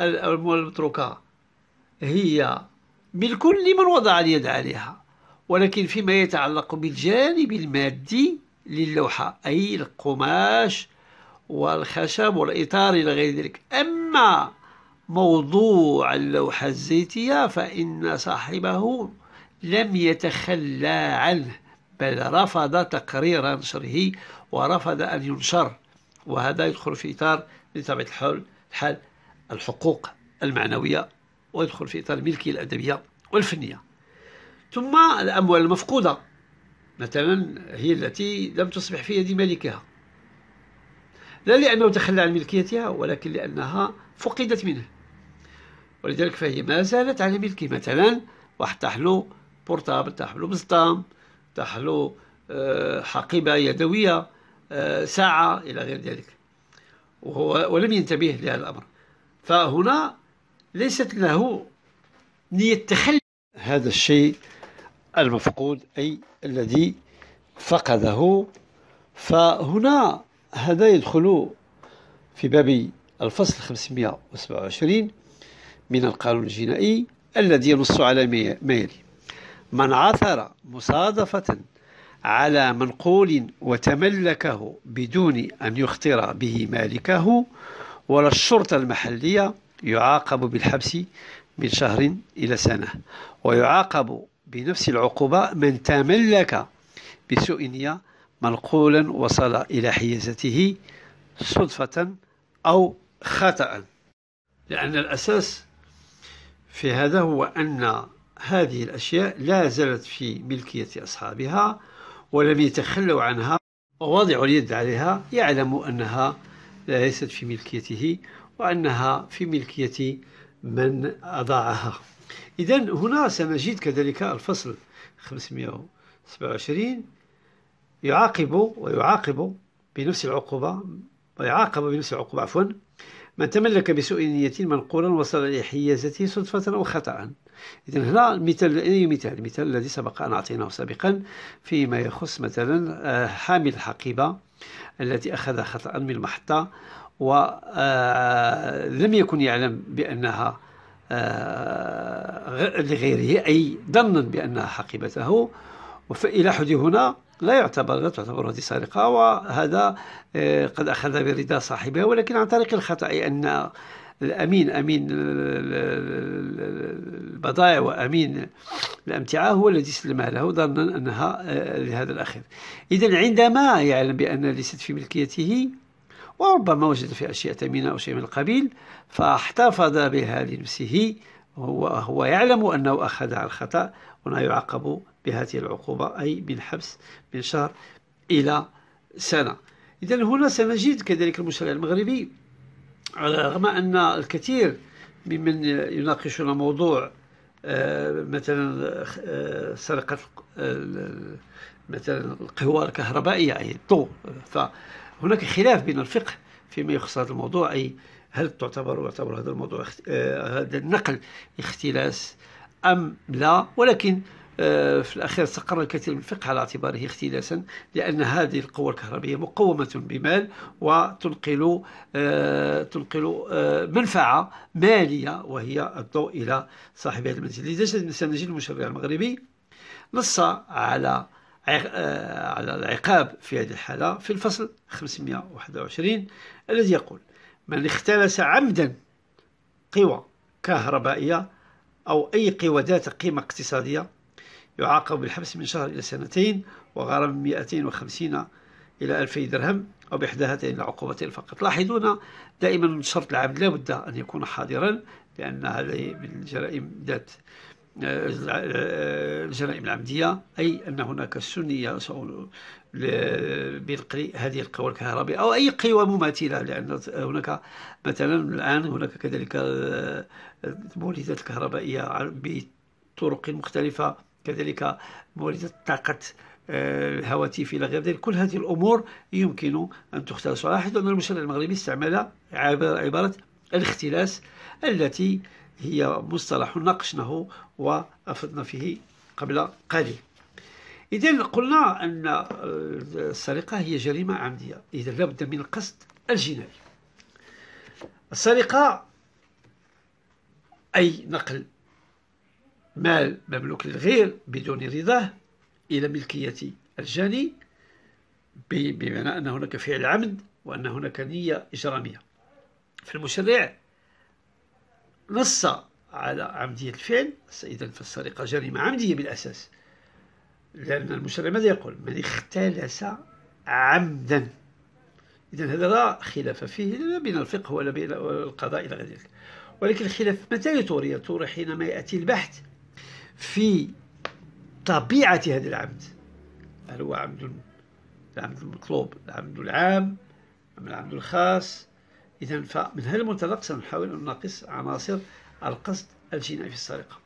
الأموال المتروكة هي بالكل لمن وضع اليد عليها ولكن فيما يتعلق بالجانب المادي للوحة أي القماش والخشب والإطار إلى غير ذلك أما موضوع اللوحة الزيتية فإن صاحبه لم يتخلى عنه بل رفض تقرير نشره ورفض أن ينشر وهذا يدخل في إطار بطبيعة الحال الحقوق المعنوية ويدخل في إطار الملكية الأدبية والفنية ثم الأموال المفقودة مثلا هي التي لم تصبح في يد مالكها لا لأنه تخلى عن ملكيتها ولكن لأنها فقدت منه ولذلك فهي ما زالت على ملكه مثلا واحد تحلو بورتابل تحلو بسطام تحلو آه، حقيبة يدوية آه، ساعة إلى غير ذلك وهو ولم ينتبه لهذا الأمر فهنا ليست له نية تخلي هذا الشيء المفقود أي الذي فقده فهنا هذا يدخل في باب الفصل 527 من القانون الجنائي الذي ينص على ما يلي من عثر مصادفة على منقول وتملكه بدون أن يخطر به مالكه ولا الشرطة المحلية يعاقب بالحبس من شهر إلى سنة ويعاقب بنفس العقوبة من تملك بسوء نية منقولا وصل إلى حيازته صدفة أو خطأ لأن الأساس في هذا هو أن هذه الأشياء لا زالت في ملكية أصحابها ولم يتخلوا عنها ووضعوا اليد عليها يعلم أنها ليست في ملكيته وأنها في ملكية من أضاعها إذا هنا سنجد كذلك الفصل 527 يعاقب ويعاقب بنفس العقوبة ويعاقب بنفس العقوبة عفوا من تملك بسوء نية منقولا وصل لحيازته صدفة أو خطأ إذا هنا المثال أي مثال المثال الذي سبق أن أعطيناه سابقا فيما يخص مثلا آه، حامل الحقيبة التي أخذ خطأ من المحطة ولم آه، يكن يعلم بأنها آه، لغيره أي ظنا بأنها حقيبته فإلى حد هنا لا يعتبر لا تعتبر هذه سرقة وهذا آه، قد أخذ برضا صاحبه ولكن عن طريق الخطأ أن الأمين أمين البضائع وأمين الأمتعة هو الذي سلمها له ظنا أنها لهذا الأخير إذا عندما يعلم بأن ليست في ملكيته وربما وجد في أشياء ثمينة أو شيء من القبيل فاحتفظ بها لنفسه وهو هو يعلم أنه أخذ على الخطأ هنا يعاقب بهذه العقوبة أي من حبس من شهر إلى سنة إذا هنا سنجد كذلك المشرع المغربي رغم أن الكثير ممن يناقشون موضوع آه، مثلا آه، سرقة مثلا القوى الكهربائية أي الضوء ف هناك خلاف بين الفقه فيما يخص هذا الموضوع أي هل تعتبر يعتبر هذا الموضوع آه، هذا النقل اختلاس أم لا ولكن آه، في الأخير استقر الكثير من الفقه على اعتباره اختلاسا لأن هذه القوة الكهربية مقومة بمال وتنقل آه، تنقل منفعة مالية وهي الضوء إلى صاحب هذا المنزل لذلك سنجد المشرع المغربي نص على آه، على العقاب في هذه الحالة في الفصل 521 الذي يقول من اختلس عمدا قوى كهربائية أو أي قوى ذات قيمة اقتصادية يعاقب بالحبس من شهر إلى سنتين وغرام 250 إلى 2000 درهم أو بإحدى هاتين العقوبتين فقط لاحظون دائما شرط العمد لا بد أن يكون حاضرا لأن هذه من الجرائم ذات الجرائم العمدية آه، آه، أي أن هناك سنية بنقل هذه القوى الكهربية أو أي قوى مماثلة لأن هناك مثلا الآن هناك كذلك المولدات آه، الكهربائية بطرق مختلفة كذلك مولدات طاقة الهواتف الى غير ذلك كل هذه الامور يمكن ان تختلس لاحظوا ان المشرع المغربي استعمل عباره الاختلاس التي هي مصطلح ناقشناه وأفدنا فيه قبل قليل إذا قلنا أن السرقة هي جريمة عمدية إذا لابد من القصد الجنائي السرقة أي نقل مال مملوك للغير بدون رضاه إلى ملكية الجاني بمعنى أن هناك فعل عمد وأن هناك نية إجرامية في المشرع نص على عمدية الفعل إذا فالسرقة جريمة عمدية بالأساس لأن المشرع ماذا يقول من اختلس عمدا إذا هذا لا خلاف فيه لا بين الفقه ولا بين القضاء إلى غير ذلك ولكن الخلاف متى يثور يثور حينما يأتي البحث في طبيعة هذا العمد هل هو عمد العمد المطلوب العمد العام أم العمد الخاص إذا فمن هذا المنطلق سنحاول أن نقص عناصر القصد الجنائي في السرقة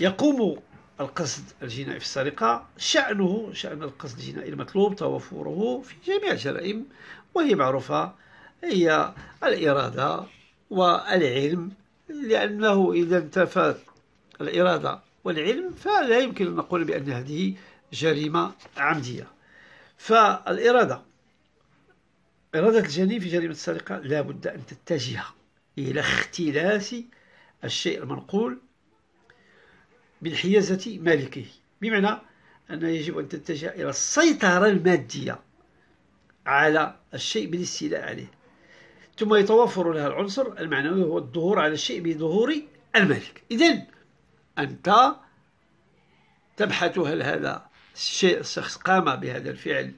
يقوم القصد الجنائي في السرقة شأنه شأن القصد الجنائي المطلوب توفره في جميع الجرائم وهي معروفة هي الإرادة والعلم لأنه إذا انتفت الإرادة والعلم فلا يمكن أن نقول بأن هذه جريمة عمدية فالإرادة إرادة الجني في جريمة السرقة لا بد أن تتجه إلى اختلاس الشيء المنقول من حيازة مالكه بمعنى أنه يجب أن تتجه إلى السيطرة المادية على الشيء بالاستيلاء عليه ثم يتوفر لها العنصر المعنوي هو الظهور على الشيء بظهور المالك إذن أنت تبحث هل هذا الشيء الشخص قام بهذا الفعل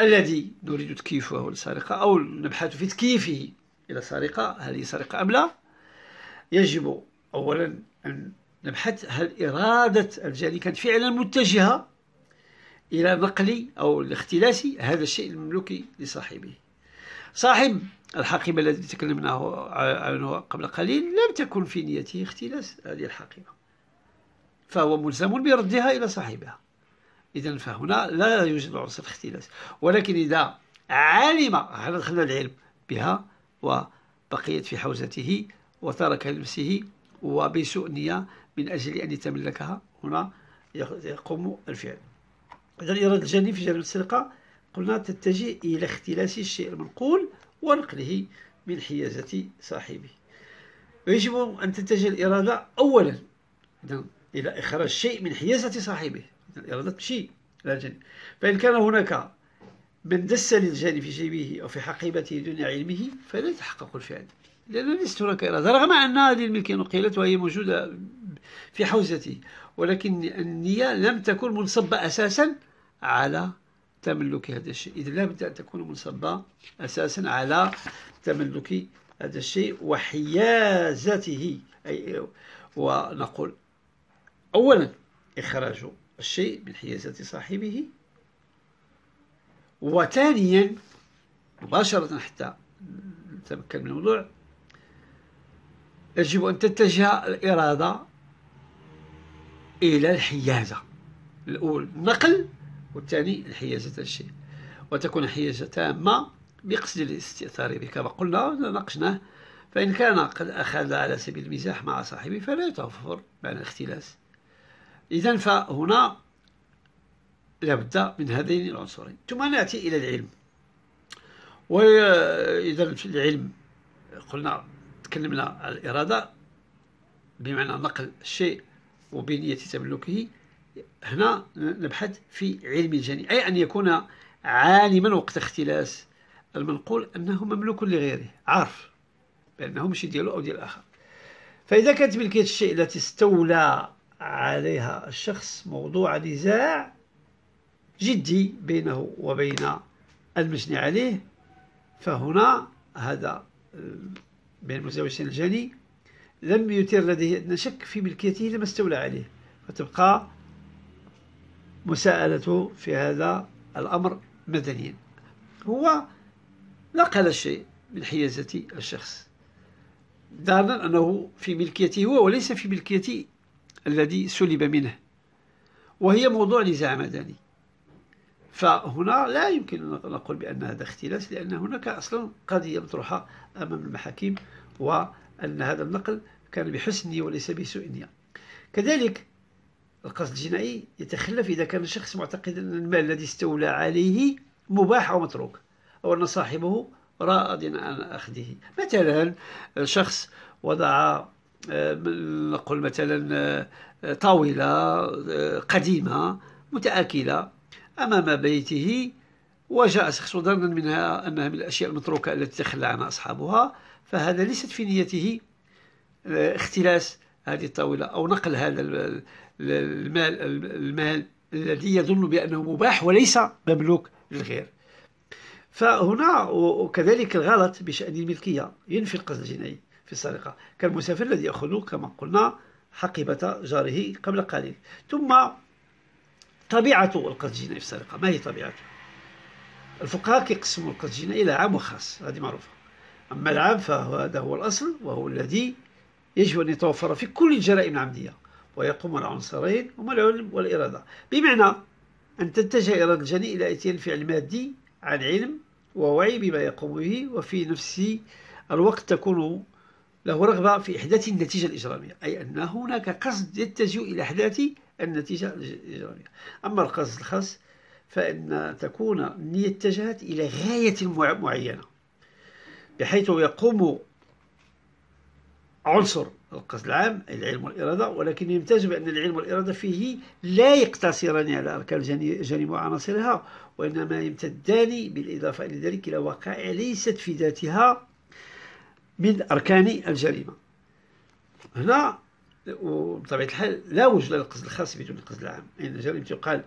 الذي نريد تكييفه للسرقة أو نبحث في تكييفه إلى سرقة هل هي سرقة أم لا يجب أولا أن نبحث هل إرادة الجاني كانت فعلا متجهة إلى نقل أو الاختلاس هذا الشيء المملوكي لصاحبه صاحب الحقيبة الذي تكلمنا عنه قبل قليل لم تكن في نيته اختلاس هذه الحقيبة فهو ملزم بردها إلى صاحبها إذا فهنا لا يوجد عنصر اختلاس ولكن إذا علم هل دخلنا العلم بها وبقيت في حوزته وترك لنفسه وبسوء نية من أجل أن يتملكها هنا يقوم الفعل إذا الإرادة الجانب في جانب السرقة قلنا تتجه إلى اختلاس الشيء المنقول ونقله من حيازة صاحبه ويجب أن تتجه الإرادة أولا إلى إخراج الشيء من حيازة صاحبه الإرادة تمشي إلى الجانب فإن كان هناك من دس للجانب في جيبه أو في حقيبته دون علمه فلا يتحقق الفعل لأن ليست هناك إرادة رغم أن هذه الملكية نقلت وهي موجودة في حوزته ولكن النية لم تكن منصبة أساسا على تملك هذا الشيء إذا لابد أن تكون منصبة أساسا على تملك هذا الشيء وحيازته أي ونقول أولا إخراجه الشيء من حيازة صاحبه وثانيا مباشرة حتى نتمكن من الموضوع يجب أن تتجه الإرادة إلى الحيازة الأول النقل والثاني الحيازة الشيء وتكون حيازة تامة بقصد الاستئثار بك قلنا ناقشناه فإن كان قد أخذ على سبيل المزاح مع صاحبه فلا يتوفر معنى الاختلاس إذا فهنا لابد من هذين العنصرين ثم نأتي إلى العلم وإذا في العلم قلنا تكلمنا على الإرادة بمعنى نقل الشيء وبنية تملكه هنا نبحث في علم الجاني أي أن يكون عالما وقت اختلاس المنقول أنه مملوك لغيره عارف بأنه ماشي ديالو أو ديال الآخر فإذا كانت ملكية الشيء التي استولى عليها الشخص موضوع نزاع جدي بينه وبين المجني عليه فهنا هذا آه، بين المتزوجين الجاني لم يثير لديه أدنى شك في ملكيته لما استولى عليه فتبقى مساءلته في هذا الأمر مدنيا هو نقل الشيء من حيازة الشخص دانا أنه في ملكيته هو وليس في ملكية الذي سلب منه وهي موضوع نزاع مدني فهنا لا يمكن أن نقول بأن هذا اختلاس لأن هناك أصلا قضية مطروحة أمام المحاكم وأن هذا النقل كان بحسن نية وليس بسوء نية كذلك القصد الجنائي يتخلف إذا كان الشخص معتقدا أن المال الذي استولى عليه مباح أو متروك أو أن صاحبه راض عن أخذه مثلا شخص وضع نقول مثلا آه، طاولة آه، قديمة متآكلة أمام بيته وجاء شخص ظنا منها أنها من الأشياء المتروكة التي تخلى عنها أصحابها فهذا ليست في نيته آه، اختلاس هذه الطاولة أو نقل هذا المال المال الذي يظن بأنه مباح وليس مملوك للغير فهنا وكذلك الغلط بشأن الملكية ينفي القصد الجنائي في السرقة كالمسافر الذي يأخذ كما قلنا حقيبة جاره قبل قليل ثم طبيعة الجنائي في السرقة ما هي طبيعته الفقهاء كيقسموا الجنائي إلى عام وخاص هذه معروفة أما العام فهذا هو الأصل وهو الذي يجب أن يتوفر في كل الجرائم العمدية ويقوم العنصرين هما العلم والإرادة بمعنى أن تتجه إرادة الجني إلى إتيان فعل مادي عن علم ووعي بما يقوم به وفي نفس الوقت تكون له رغبة في إحداث النتيجة الإجرامية أي أن هناك قصد يتجه إلى إحداث النتيجة الإجرامية أما القصد الخاص فإن تكون النية اتجهت إلى غاية معينة بحيث يقوم عنصر القصد العام العلم والإرادة ولكن يمتاز بأن العلم والإرادة فيه لا يقتصران على أركان الجانب وعناصرها وإنما يمتدان بالإضافة إلى ذلك إلى وقائع ليست في ذاتها من أركان الجريمة هنا وبطبيعة الحال لا وجود للقصد الخاص بدون القصد العام يعني الجريمة يقال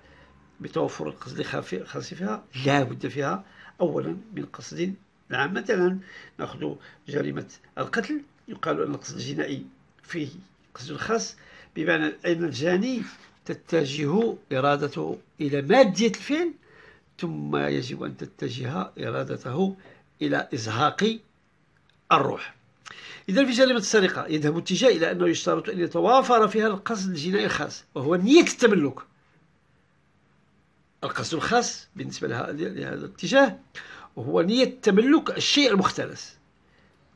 بتوفر القصد الخاص فيها لا بد فيها أولا من قصد العام مثلا نأخذ جريمة القتل يقال أن القصد الجنائي فيه قصد خاص بمعنى أن الجاني تتجه إرادته إلى مادية الفعل ثم يجب أن تتجه إرادته إلى إزهاق الروح إذا في جريمة السرقة يذهب اتجاه إلى أنه يشترط أن يتوافر فيها القصد الجنائي الخاص وهو نية التملك القصد الخاص بالنسبة لهذا الاتجاه وهو نية تملك الشيء المختلس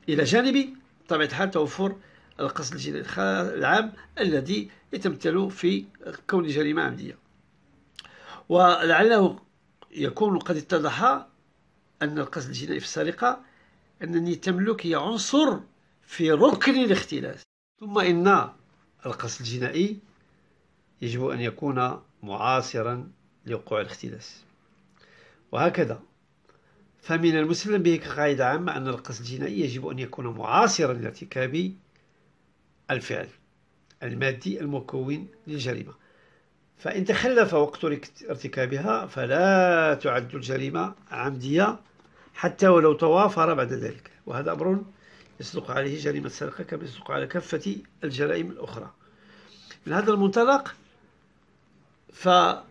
إلى جانب طبعا الحال توفر القصد الجنائي العام الذي يتمثل في كون جريمة عمدية ولعله يكون قد اتضح أن القصد الجنائي في السرقة أنني تملك هي عنصر في ركن الاختلاس ثم إن القصد الجنائي يجب أن يكون معاصرا لوقوع الاختلاس وهكذا فمن المسلم به كقاعدة عامة أن القصد الجنائي يجب أن يكون معاصرا لارتكاب الفعل المادي المكون للجريمة فإن تخلف وقت ارتكابها فلا تعد الجريمة عمدية حتى ولو توافر بعد ذلك وهذا أمر يصدق عليه جريمة السرقة كما يصدق على كافة الجرائم الأخرى من هذا المنطلق فلا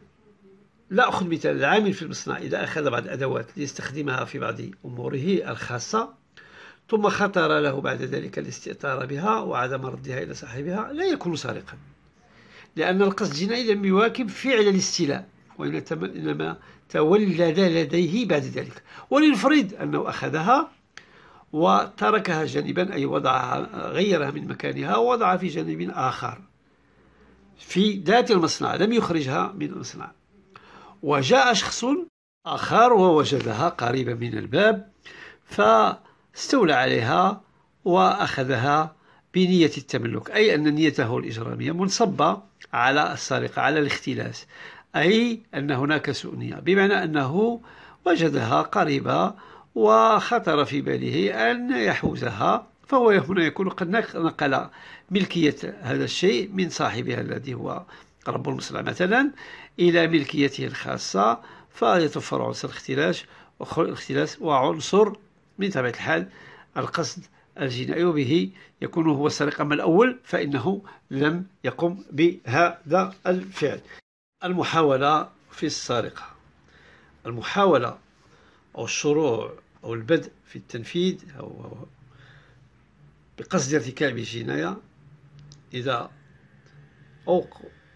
أخذ مثال العامل في المصنع إذا أخذ بعض الأدوات ليستخدمها في بعض أموره الخاصة ثم خطر له بعد ذلك الاستئثار بها وعدم ردها إلى صاحبها لا يكون سارقا لأن القصد الجنائي لم يواكب فعل الاستيلاء وإنما تولد لديه بعد ذلك ولنفرض أنه أخذها وتركها جانبا أي وضعها غيرها من مكانها ووضعها في جانب آخر في ذات المصنع لم يخرجها من المصنع وجاء شخص آخر ووجدها قريبا من الباب فاستولى عليها وأخذها بنية التملك أي أن نيته الإجرامية منصبة على السرقة على الاختلاس أي أن هناك سوء نية بمعنى أنه وجدها قريبة وخطر في باله أن يحوزها فهو هنا يكون قد نقل ملكية هذا الشيء من صاحبها الذي هو رب المصنع مثلا إلى ملكيته الخاصة فيتوفر عنصر الاختلاس الاختلاس وعنصر من طبيعة الحال القصد الجنائي وبه يكون هو السرقة أما الأول فإنه لم يقم بهذا الفعل المحاولة في السرقة المحاولة أو الشروع أو البدء في التنفيذ أو بقصد ارتكاب جناية إذا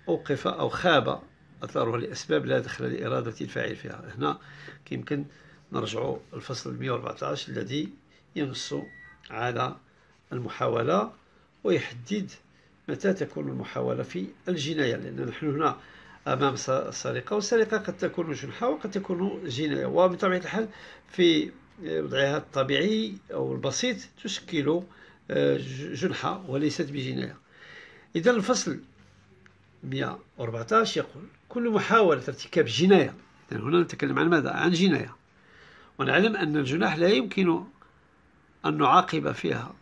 أوقف أو خاب أثارها لأسباب لا دخل لإرادة الفاعل فيها هنا يمكن نرجع الفصل 114 الذي ينص على المحاولة ويحدد متى تكون المحاولة في الجناية لأن نحن هنا أمام السرقة والسرقة قد تكون جنحة وقد تكون جناية وبطبيعة الحال في آه، وضعها الطبيعي أو البسيط تشكل آه، جنحة وليست بجناية إذا الفصل 114 يقول كل محاولة ارتكاب جناية يعني هنا نتكلم عن ماذا؟ عن جناية ونعلم أن الجناح لا يمكن أن نعاقب فيها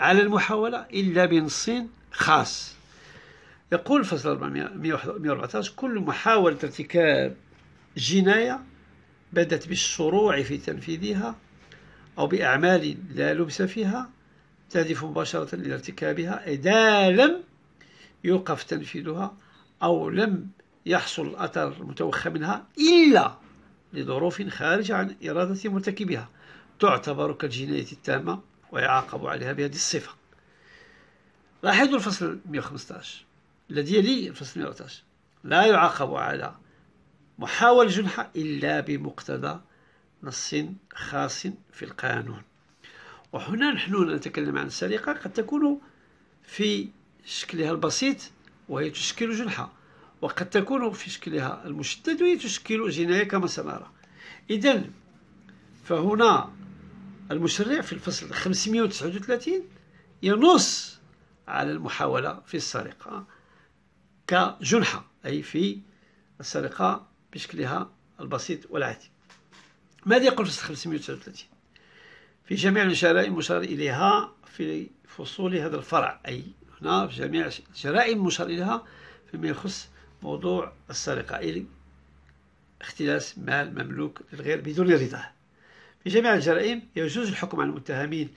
على المحاولة إلا بنص خاص يقول الفصل 114 كل محاولة ارتكاب جناية بدت بالشروع في تنفيذها أو بأعمال لا لبس فيها تهدف مباشرة إلى ارتكابها إذا لم يوقف تنفيذها أو لم يحصل الأثر المتوخى منها إلا لظروف خارجة عن إرادة مرتكبها تعتبر كالجناية التامة ويعاقب عليها بهذه الصفة لاحظوا الفصل 115 الذي يلي الفصل 2019 لا يعاقب على محاولة جنحة إلا بمقتضى نص خاص في القانون وهنا نحن نتكلم عن السرقة قد تكون في شكلها البسيط وهي تشكل جنحة وقد تكون في شكلها المشدد وهي تشكل جناية كما سنرى إذا فهنا المشرع في الفصل 539 ينص على المحاولة في السرقة كجنحة أي في السرقة بشكلها البسيط والعادي ماذا يقول في 533 في جميع الجرائم مشار إليها في فصول هذا الفرع أي هنا في جميع الجرائم مشار إليها فيما يخص موضوع السرقة أي اختلاس مال مملوك للغير بدون رضاه في جميع الجرائم يجوز الحكم على المتهمين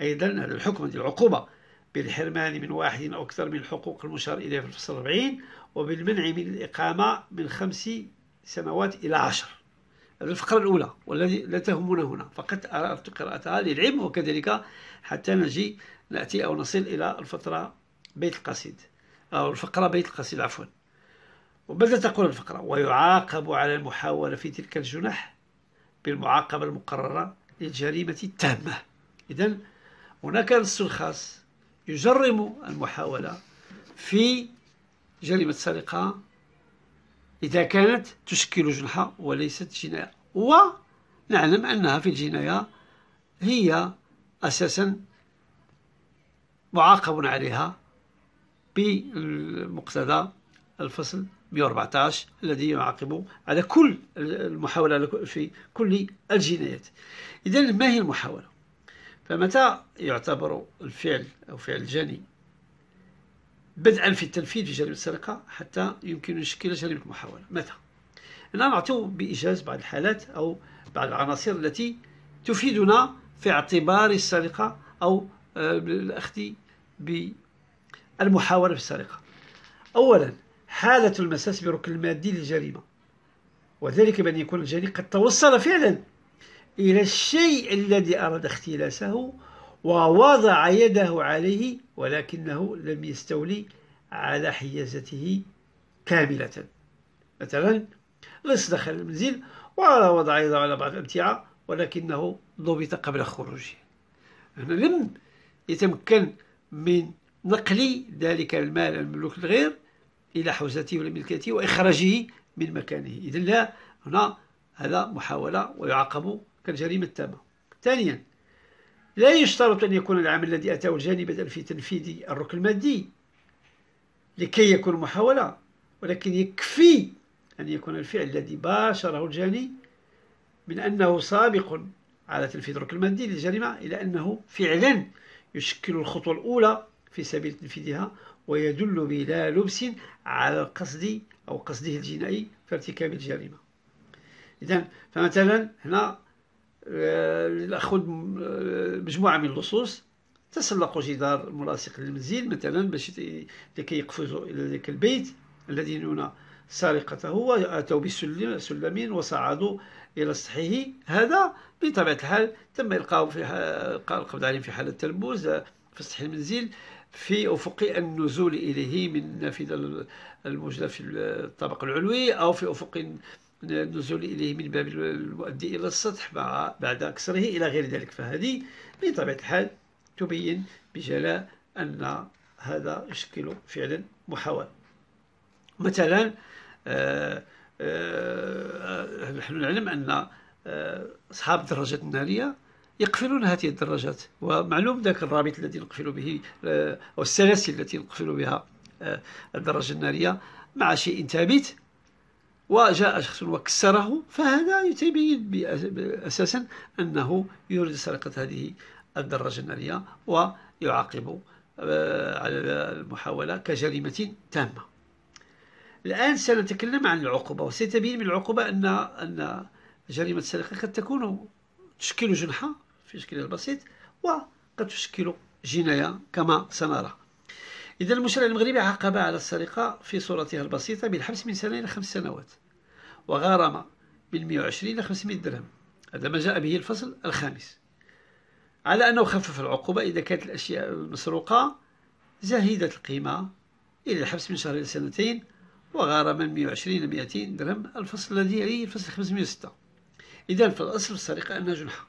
أيضا هذا الحكم العقوبة بالحرمان من واحد أو أكثر من الحقوق المشار إليها في الفصل 40 وبالمنع من الإقامة من خمس سنوات إلى عشر الفقرة الأولى والذي لا تهمنا هنا فقط أردت قراءتها للعلم وكذلك حتى نجي نأتي أو نصل إلى الفترة بيت القصيد أو الفقرة بيت القصيد عفوا وماذا تقول الفقرة ويعاقب على المحاولة في تلك الجنح بالمعاقبة المقررة للجريمة التامة إذا هناك نص خاص يجرم المحاولة في جريمة سرقة إذا كانت تشكل جنحة وليست جناية ونعلم أنها في الجناية هي أساسا معاقب عليها بمقتضى الفصل 114 الذي يعاقب على كل المحاولة في كل الجنايات إذا ما هي المحاولة؟ فمتى يعتبر الفعل أو فعل جاني بدءا في التنفيذ في جريمة السرقة حتى يمكن أن يشكل جريمة محاولة متى؟ أنا نعطيه بإيجاز بعض الحالات أو بعض العناصر التي تفيدنا في اعتبار السرقة أو آه، الأخذ بالمحاولة في السرقة أولا حالة المساس بركن المادي للجريمة وذلك بأن يكون الجاني قد توصل فعلا إلى الشيء الذي أراد اختلاسه ووضع يده عليه ولكنه لم يستولي على حيازته كاملة مثلا لص دخل المنزل ووضع يده على بعض الأمتعة ولكنه ضبط قبل خروجه هنا لم يتمكن من نقل ذلك المال الملوك الغير إلى حوزته ولا ملكته وإخراجه من مكانه إذن لا هنا هذا محاولة ويعاقب كالجريمة التامة ثانيا لا يشترط أن يكون العمل الذي أتاه جانبا في تنفيذ الركن المادي لكي يكون محاولة ولكن يكفي أن يكون الفعل الذي باشره الجاني من أنه سابق على تنفيذ الركن المادي للجريمة إلى أنه فعلا يشكل الخطوة الأولى في سبيل تنفيذها ويدل بلا لبس على القصد أو قصده الجنائي في ارتكاب الجريمة إذا فمثلا هنا آه، لأخذ آه، مجموعة من اللصوص تسلقوا جدار ملاصق للمنزل مثلا باش لكي يقفزوا إلى ذلك البيت الذي نون سرقته وأتوا بسلم وصعدوا إلى سطحه هذا بطبيعة الحال تم القاء في القبض عليهم في حالة تلموز آه، في سطح المنزل في أفق النزول إليه من النافذة الموجودة في الطابق العلوي أو في أفق النزول إليه من باب المؤدي إلى السطح مع بعد كسره إلى غير ذلك فهذه بطبيعة الحال تبين بجلاء أن هذا يشكل فعلا محاولة مثلا آه، آه، آه، نحن نعلم أن أصحاب الدراجات النارية يقفلون هذه الدراجات ومعلوم ذاك الرابط الذي نقفل به أو السلاسل التي نقفل بها الدراجة النارية مع شيء ثابت وجاء شخص وكسره فهذا يتبين أساسا أنه يريد سرقة هذه الدراجة النارية ويعاقب آه، على المحاولة كجريمة تامة الآن سنتكلم عن العقوبة وستبين من العقوبة أن أن جريمة السرقة قد تكون تشكل جنحة في شكل البسيط وقد تشكل جناية كما سنرى إذا المشرع المغربي عاقب على السرقة في صورتها البسيطة بالحبس من سنة إلى خمس سنوات وغارم من 120 إلى 500 درهم هذا ما جاء به الفصل الخامس على أنه خفف العقوبة إذا كانت الأشياء المسروقة زهيدة القيمة إلى الحبس من شهر إلى سنتين وغارم من 120 إلى 200 درهم الفصل الذي عليه الفصل 506 إذا في الأصل السرقة أنها جنحة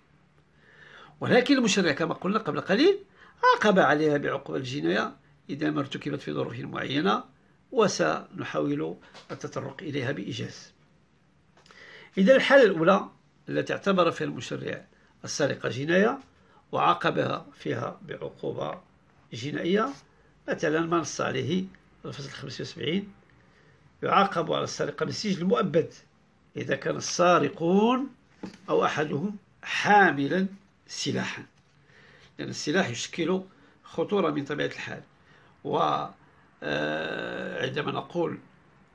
ولكن المشرع كما قلنا قبل قليل عاقب عليها بعقوبة الجناية إذا ما ارتكبت في ظروف معينة وسنحاول التطرق إليها بإيجاز إذا الحالة الأولى التي اعتبر فيها المشرع السرقة جناية وعاقبها فيها بعقوبة جنائية مثلا ما نص عليه الفصل 75 يعاقب على السرقة بالسجن المؤبد إذا كان السارقون أو أحدهم حاملا سلاحا لأن السلاح يشكل خطورة من طبيعة الحال و آه، عندما نقول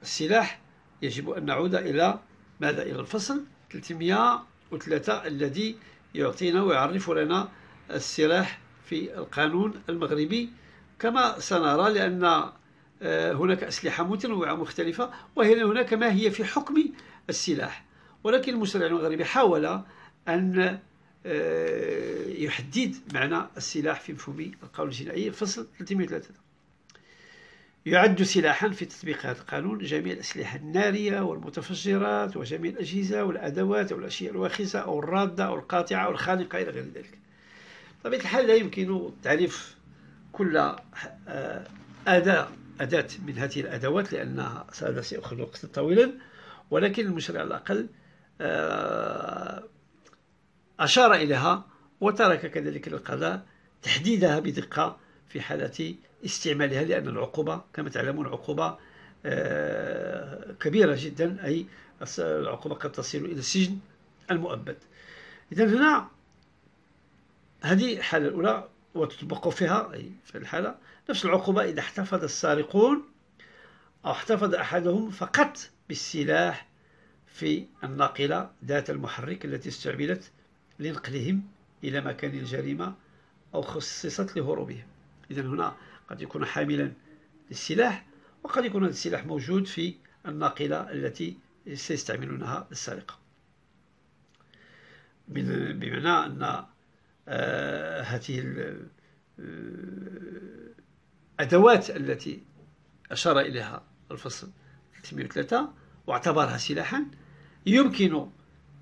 السلاح يجب أن نعود إلى ماذا إلى الفصل 303 الذي يعطينا ويعرف لنا السلاح في القانون المغربي كما سنرى لأن آه، هناك أسلحة متنوعة مختلفة وهنا هناك ما هي في حكم السلاح ولكن المشرع المغربي حاول أن آه، يحدد معنى السلاح في مفهوم القانون الجنائي الفصل 303 يعد سلاحا في تطبيق هذا القانون جميع الأسلحة النارية والمتفجرات وجميع الأجهزة والأدوات والأشياء الواخزة أو الرادة أو القاطعة أو الخانقة إلى غير ذلك طبيعة الحال لا يمكن تعريف كل آه، أداة أداة من هذه الأدوات لأنها هذا سيأخذ وقتا طويلا ولكن المشرع على الأقل آه، أشار إليها وترك كذلك للقضاء تحديدها بدقة في حالة استعمالها لأن العقوبة كما تعلمون عقوبة آه، كبيرة جدا أي العقوبة قد تصل إلى السجن المؤبد إذا هنا هذه الحالة الأولى وتطبق فيها أي في الحالة نفس العقوبة إذا احتفظ السارقون أو احتفظ أحدهم فقط بالسلاح في الناقلة ذات المحرك التي استعملت لنقلهم إلى مكان الجريمة أو خصصت لهروبهم إذا هنا قد يكون حاملا للسلاح وقد يكون هذا السلاح موجود في الناقلة التي سيستعملونها للسرقة بمعنى أن آه، هذه الأدوات آه، التي أشار إليها الفصل 303 واعتبرها سلاحا يمكن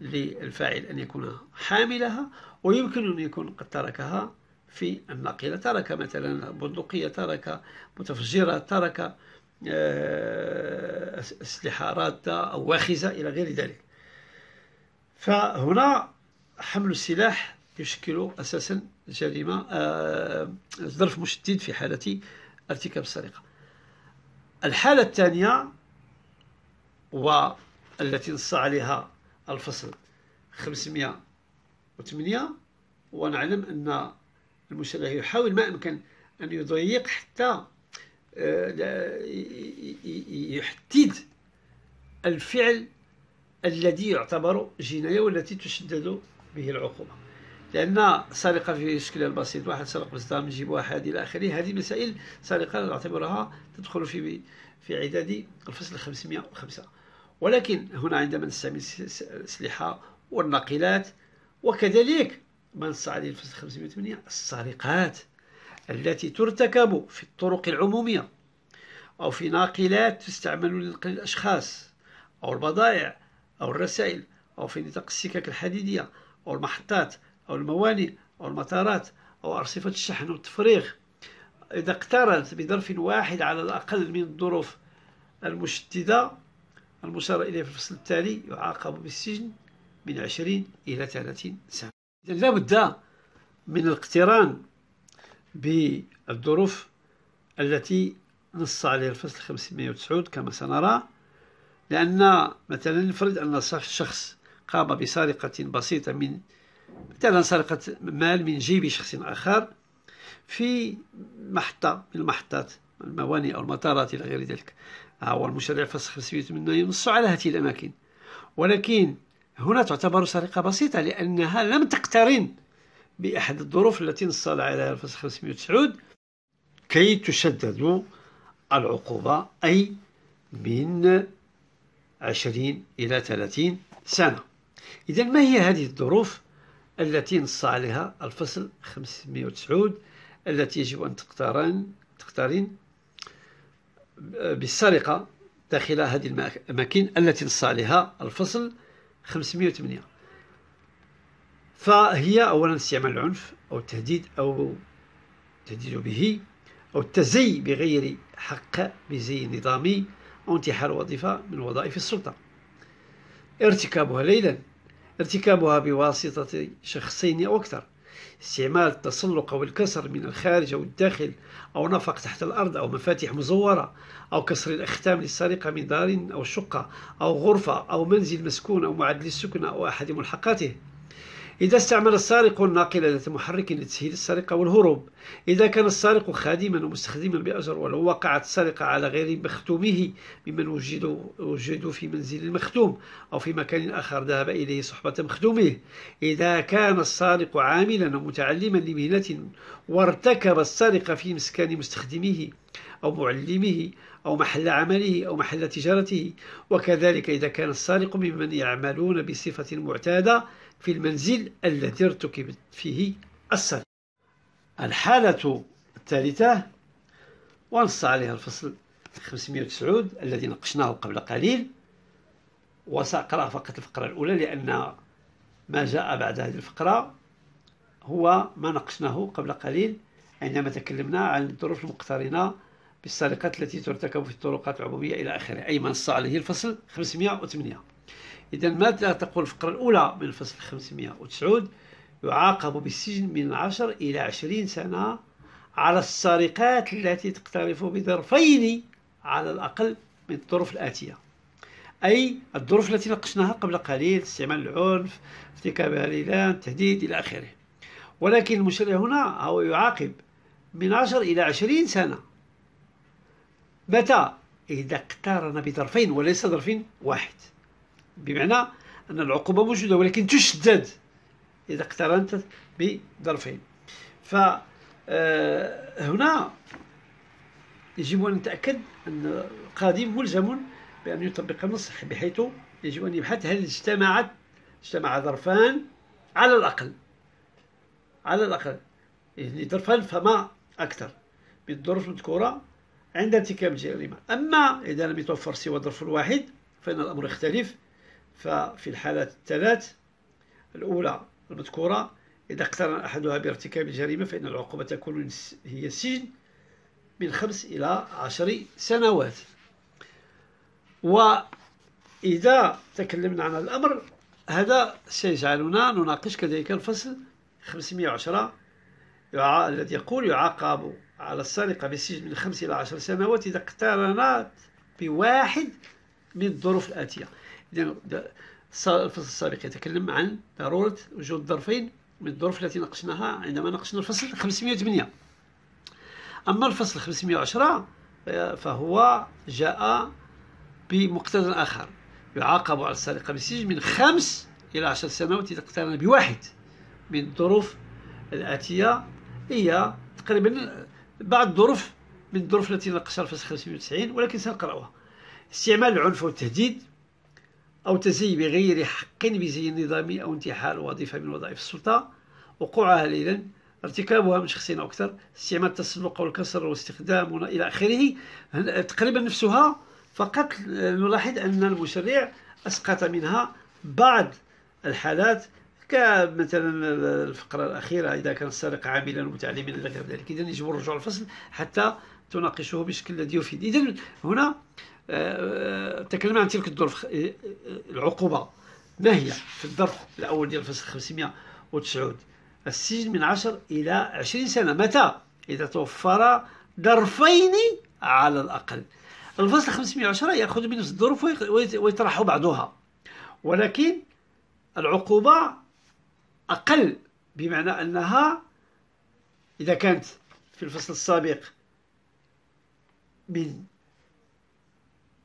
للفاعل أن يكون حاملها ويمكن أن يكون قد تركها في الناقلة ترك مثلا بندقية ترك متفجرة ترك آه، أسلحة رادة أو واخزة إلى غير ذلك فهنا حمل السلاح يشكل أساسا جريمة آه، ظرف مشدد في حالة ارتكاب السرقة الحالة الثانية والتي نص عليها الفصل 508 ونعلم أن المشرع يحاول ما أمكن أن يضيق حتى آه، يحدد الفعل الذي يعتبر جناية والتي تشدد به العقوبة لأن سرقة في شكل البسيط واحد سرق من جيب واحد إلى آخره هذه مسائل سرقة نعتبرها تدخل في في عداد الفصل 505 ولكن هنا عندما نستعمل الأسلحة والنقلات وكذلك من الصعيد الفصل 508 السرقات التي ترتكب في الطرق العمومية أو في ناقلات تستعمل لنقل الأشخاص أو البضائع أو الرسائل أو في نطاق السكك الحديدية أو المحطات أو الموانئ أو المطارات أو أرصفة الشحن والتفريغ إذا اقترنت بظرف واحد على الأقل من الظروف المشددة المشار إليه في الفصل التالي يعاقب بالسجن من 20 إلى 30 سنة لا بد من الاقتران بالظروف التي نص عليها الفصل 509 كما سنرى لأن مثلا نفرض أن شخص قام بسرقة بسيطة من مثلا سرقة مال من جيب شخص آخر في محطة من المحطات الموانئ أو المطارات إلى غير ذلك هو المشرع فصل 508 ينص على هذه الأماكن ولكن هنا تعتبر سرقة بسيطة لأنها لم تقترن بأحد الظروف التي نص عليها الفصل 509 كي تشدد العقوبة أي من 20 إلى 30 سنة إذا ما هي هذه الظروف التي نص عليها الفصل 509 التي يجب أن تقترن تقترن بالسرقة داخل هذه الأماكن التي نص عليها الفصل 508 فهي أولا استعمال العنف أو التهديد أو التهديد به أو التزي بغير حق بزي نظامي أو انتحال وظيفة من وظائف السلطة ارتكابها ليلا ارتكابها بواسطة شخصين أو أكثر استعمال التسلق أو الكسر من الخارج أو الداخل أو نفق تحت الأرض أو مفاتيح مزورة أو كسر الأختام للسرقة من دار أو شقة أو غرفة أو منزل مسكون أو معد للسكن أو أحد ملحقاته إذا استعمل السارق الناقلة ذات محرك لتسهيل السرقة والهروب إذا كان السارق خادما ومستخدما بأجر ولو وقعت السرقة على غير مختومه ممن وجد, في منزل المختوم أو في مكان آخر ذهب إليه صحبة مختومه إذا كان السارق عاملا ومتعلما لمهنة وارتكب السرقة في مسكان مستخدمه أو معلمه أو محل عمله أو محل تجارته وكذلك إذا كان السارق ممن يعملون بصفة معتادة في المنزل الذي ارتكبت فيه السرقة الحالة الثالثة ونص عليها الفصل 590 الذي ناقشناه قبل قليل وسأقرأ فقط الفقرة الأولى لأن ما جاء بعد هذه الفقرة هو ما ناقشناه قبل قليل عندما تكلمنا عن الظروف المقترنة بالسرقات التي ترتكب في الطرقات العمومية إلى آخره أي ما نص عليه الفصل 508 إذا ماذا تقول الفقرة الأولى من الفصل 509 يعاقب بالسجن من 10 إلى 20 سنة على السرقات التي تقترف بظرفين على الأقل من الظروف الآتية أي الظروف التي ناقشناها قبل قليل استعمال العنف ارتكاب الإعلان التهديد إلى آخره ولكن المشرع هنا هو يعاقب من 10 إلى 20 سنة متى؟ إذا اقترن بظرفين وليس ظرف واحد بمعنى أن العقوبة موجودة ولكن تشدد إذا اقترنت بظرفين فهنا آه، يجب أن نتأكد أن القاضي ملزم بأن يطبق النص بحيث يجب أن يبحث هل اجتمعت اجتمع ظرفان على الأقل على الأقل يعني ظرفان فما أكثر بالظروف المذكورة عند ارتكاب الجريمة أما إذا لم يتوفر سوى ظرف واحد فإن الأمر يختلف ففي الحالات الثلاث الأولى المذكورة إذا اقترن أحدها بارتكاب الجريمة فإن العقوبة تكون هي السجن من خمس إلى عشر سنوات وإذا تكلمنا عن الأمر هذا سيجعلنا نناقش كذلك الفصل 510 الذي يقول يعاقب على السرقة بالسجن من خمس إلى عشر سنوات إذا اقترنت بواحد من الظروف الآتية الفصل السابق يتكلم عن ضرورة وجود ظرفين من الظروف التي ناقشناها عندما ناقشنا الفصل 508 أما الفصل 510 آه، فهو جاء بمقتضى آخر يعاقب على السرقة بالسجن من خمس إلى عشر سنوات إذا اقترن بواحد من الظروف الآتية هي تقريبا بعض الظروف من الظروف التي ناقشها الفصل 590 ولكن سنقرأها استعمال العنف والتهديد أو تزيي بغير حق بزي نظامي أو انتحال وظيفة من وظائف السلطة وقوعها ليلا ارتكابها من شخصين أو أكثر استعمال التسلق والكسر والاستخدام إلى آخره تقريبا نفسها فقط نلاحظ أن المشرع أسقط منها بعض الحالات كمثلا الفقرة الأخيرة إذا كان السارق عاملا متعلما إلى غير ذلك إذا يجب الرجوع للفصل حتى تناقشه بشكل الذي يفيد إذا هنا آه، آه، تكلمنا عن تلك الظروف آه، العقوبه ما هي في الظرف الاول ديال الفصل 509 السجن من 10 الى 20 سنه متى اذا توفر ظرفين على الاقل الفصل 510 ياخذ من الظروف ويطرح بعضها ولكن العقوبه اقل بمعنى انها اذا كانت في الفصل السابق من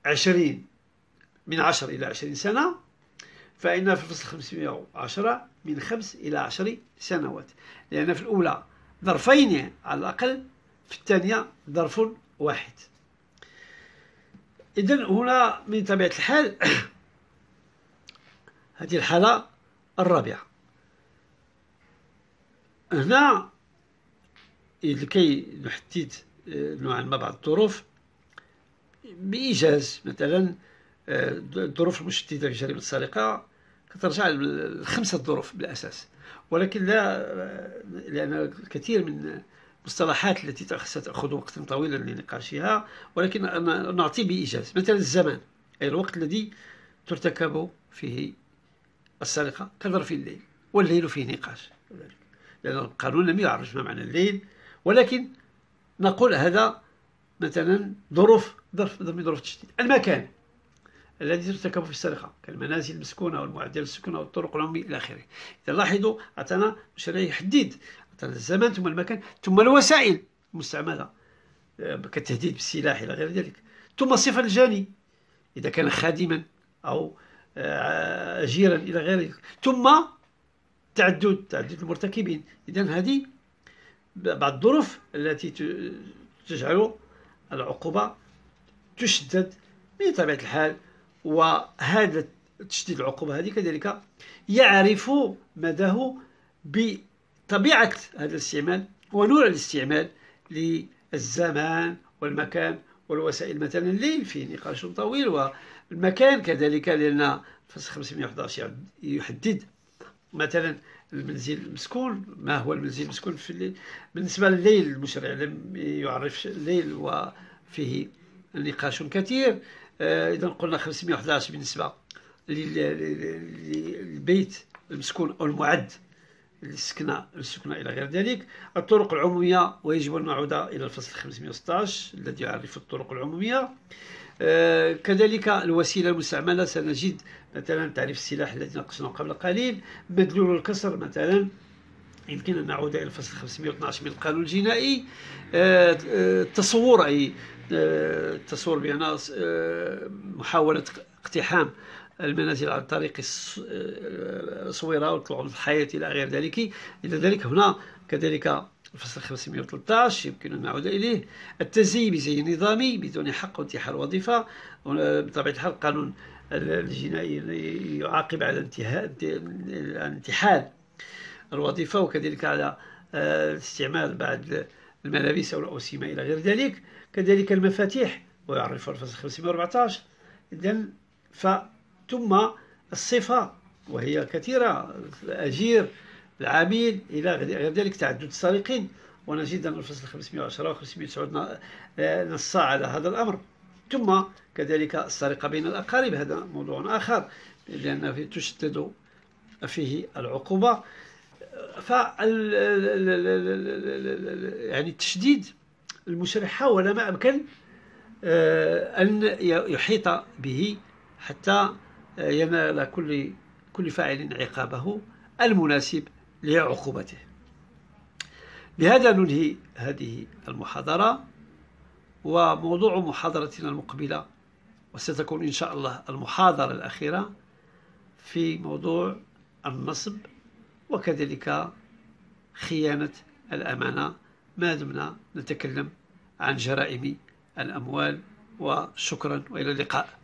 عشرين من عشر إلى عشرين سنة فإن في الفصل 510 من خمس إلى عشر سنوات لأن في الأولى ظرفين على الأقل في الثانية ظرف واحد إذن هنا من طبيعة الحال *coughs* هذه الحالة الرابعة هنا لكي نحدد آه، نوعا ما بعض الظروف بايجاز مثلا آه، الظروف المشتته في جريمه السرقه كترجع لخمسه ظروف بالاساس ولكن لا آه، لان كثير من المصطلحات التي ستاخذ وقتا طويلا لنقاشها ولكن انا نعطي بايجاز مثلا الزمان اي الوقت الذي ترتكب فيه السرقه كظرف الليل والليل فيه نقاش لان القانون لم يعرف ما معنى الليل ولكن نقول هذا مثلا ظروف ظرف ضمن ظروف التشديد المكان الذي ترتكب في السرقة كالمنازل المسكونة والمعدل السكنة والطرق العمومية إلى آخره إذا لاحظوا عطانا مشاريع يحدد عطانا الزمان ثم المكان ثم الوسائل المستعملة آه، كالتهديد بالسلاح إلى غير ذلك ثم الصفة الجاني إذا كان خادما أو آه، أجيرا إلى غير ذلك ثم تعدد تعدد المرتكبين إذا هذه بعض الظروف التي تجعل العقوبة تشدد بطبيعة الحال وهذا تشديد العقوبة هذه كذلك يعرف مداه بطبيعة هذا الاستعمال ونوع الاستعمال للزمان والمكان والوسائل مثلا الليل فيه نقاش طويل والمكان كذلك لأن فصل 511 يحدد مثلا المنزل المسكون ما هو المنزل المسكون في الليل بالنسبة لليل المشرع لم يعرف الليل وفيه نقاش كثير آه، إذا قلنا 511 بالنسبة للبيت المسكون أو المعد للسكنة السكنة إلى غير ذلك الطرق العمومية ويجب أن نعود إلى الفصل 516 الذي يعرف الطرق العمومية آه، كذلك الوسيلة المستعملة سنجد مثلا تعريف السلاح الذي ناقشناه قبل قليل مدلول الكسر مثلا يمكن أن نعود إلى الفصل 512 من القانون الجنائي التصور آه، آه، أي التصور آه، بأن محاولة اقتحام المنازل عن طريق الصويره والطلوع من الحياه الى غير ذلك الى ذلك هنا كذلك الفصل 513 يمكن ان نعود اليه التزيي بزي نظامي بدون حق وانتحال وظيفه بطبيعه الحال قانون الجنائي يعاقب على انتحال الوظيفة وكذلك على آه، استعمال بعض الملابس أو الأوسمة إلى غير ذلك كذلك المفاتيح ويعرف الفصل 514 إذا ثم الصفة وهي كثيرة الأجير العميل إلى غير ذلك تعدد السارقين ونجد أن الفصل 510 و 509 نص على هذا الأمر ثم كذلك السرقة بين الأقارب هذا موضوع آخر لأن تشدد فيه العقوبة ف يعني التشديد المشرع حاول ما أمكن آه، أن يحيط به حتى ينال كل كل فاعل عقابه المناسب لعقوبته بهذا ننهي هذه المحاضرة وموضوع محاضرتنا المقبلة وستكون إن شاء الله المحاضرة الأخيرة في موضوع النصب وكذلك خيانة الأمانة ما دمنا نتكلم عن جرائم الأموال وشكرا وإلى اللقاء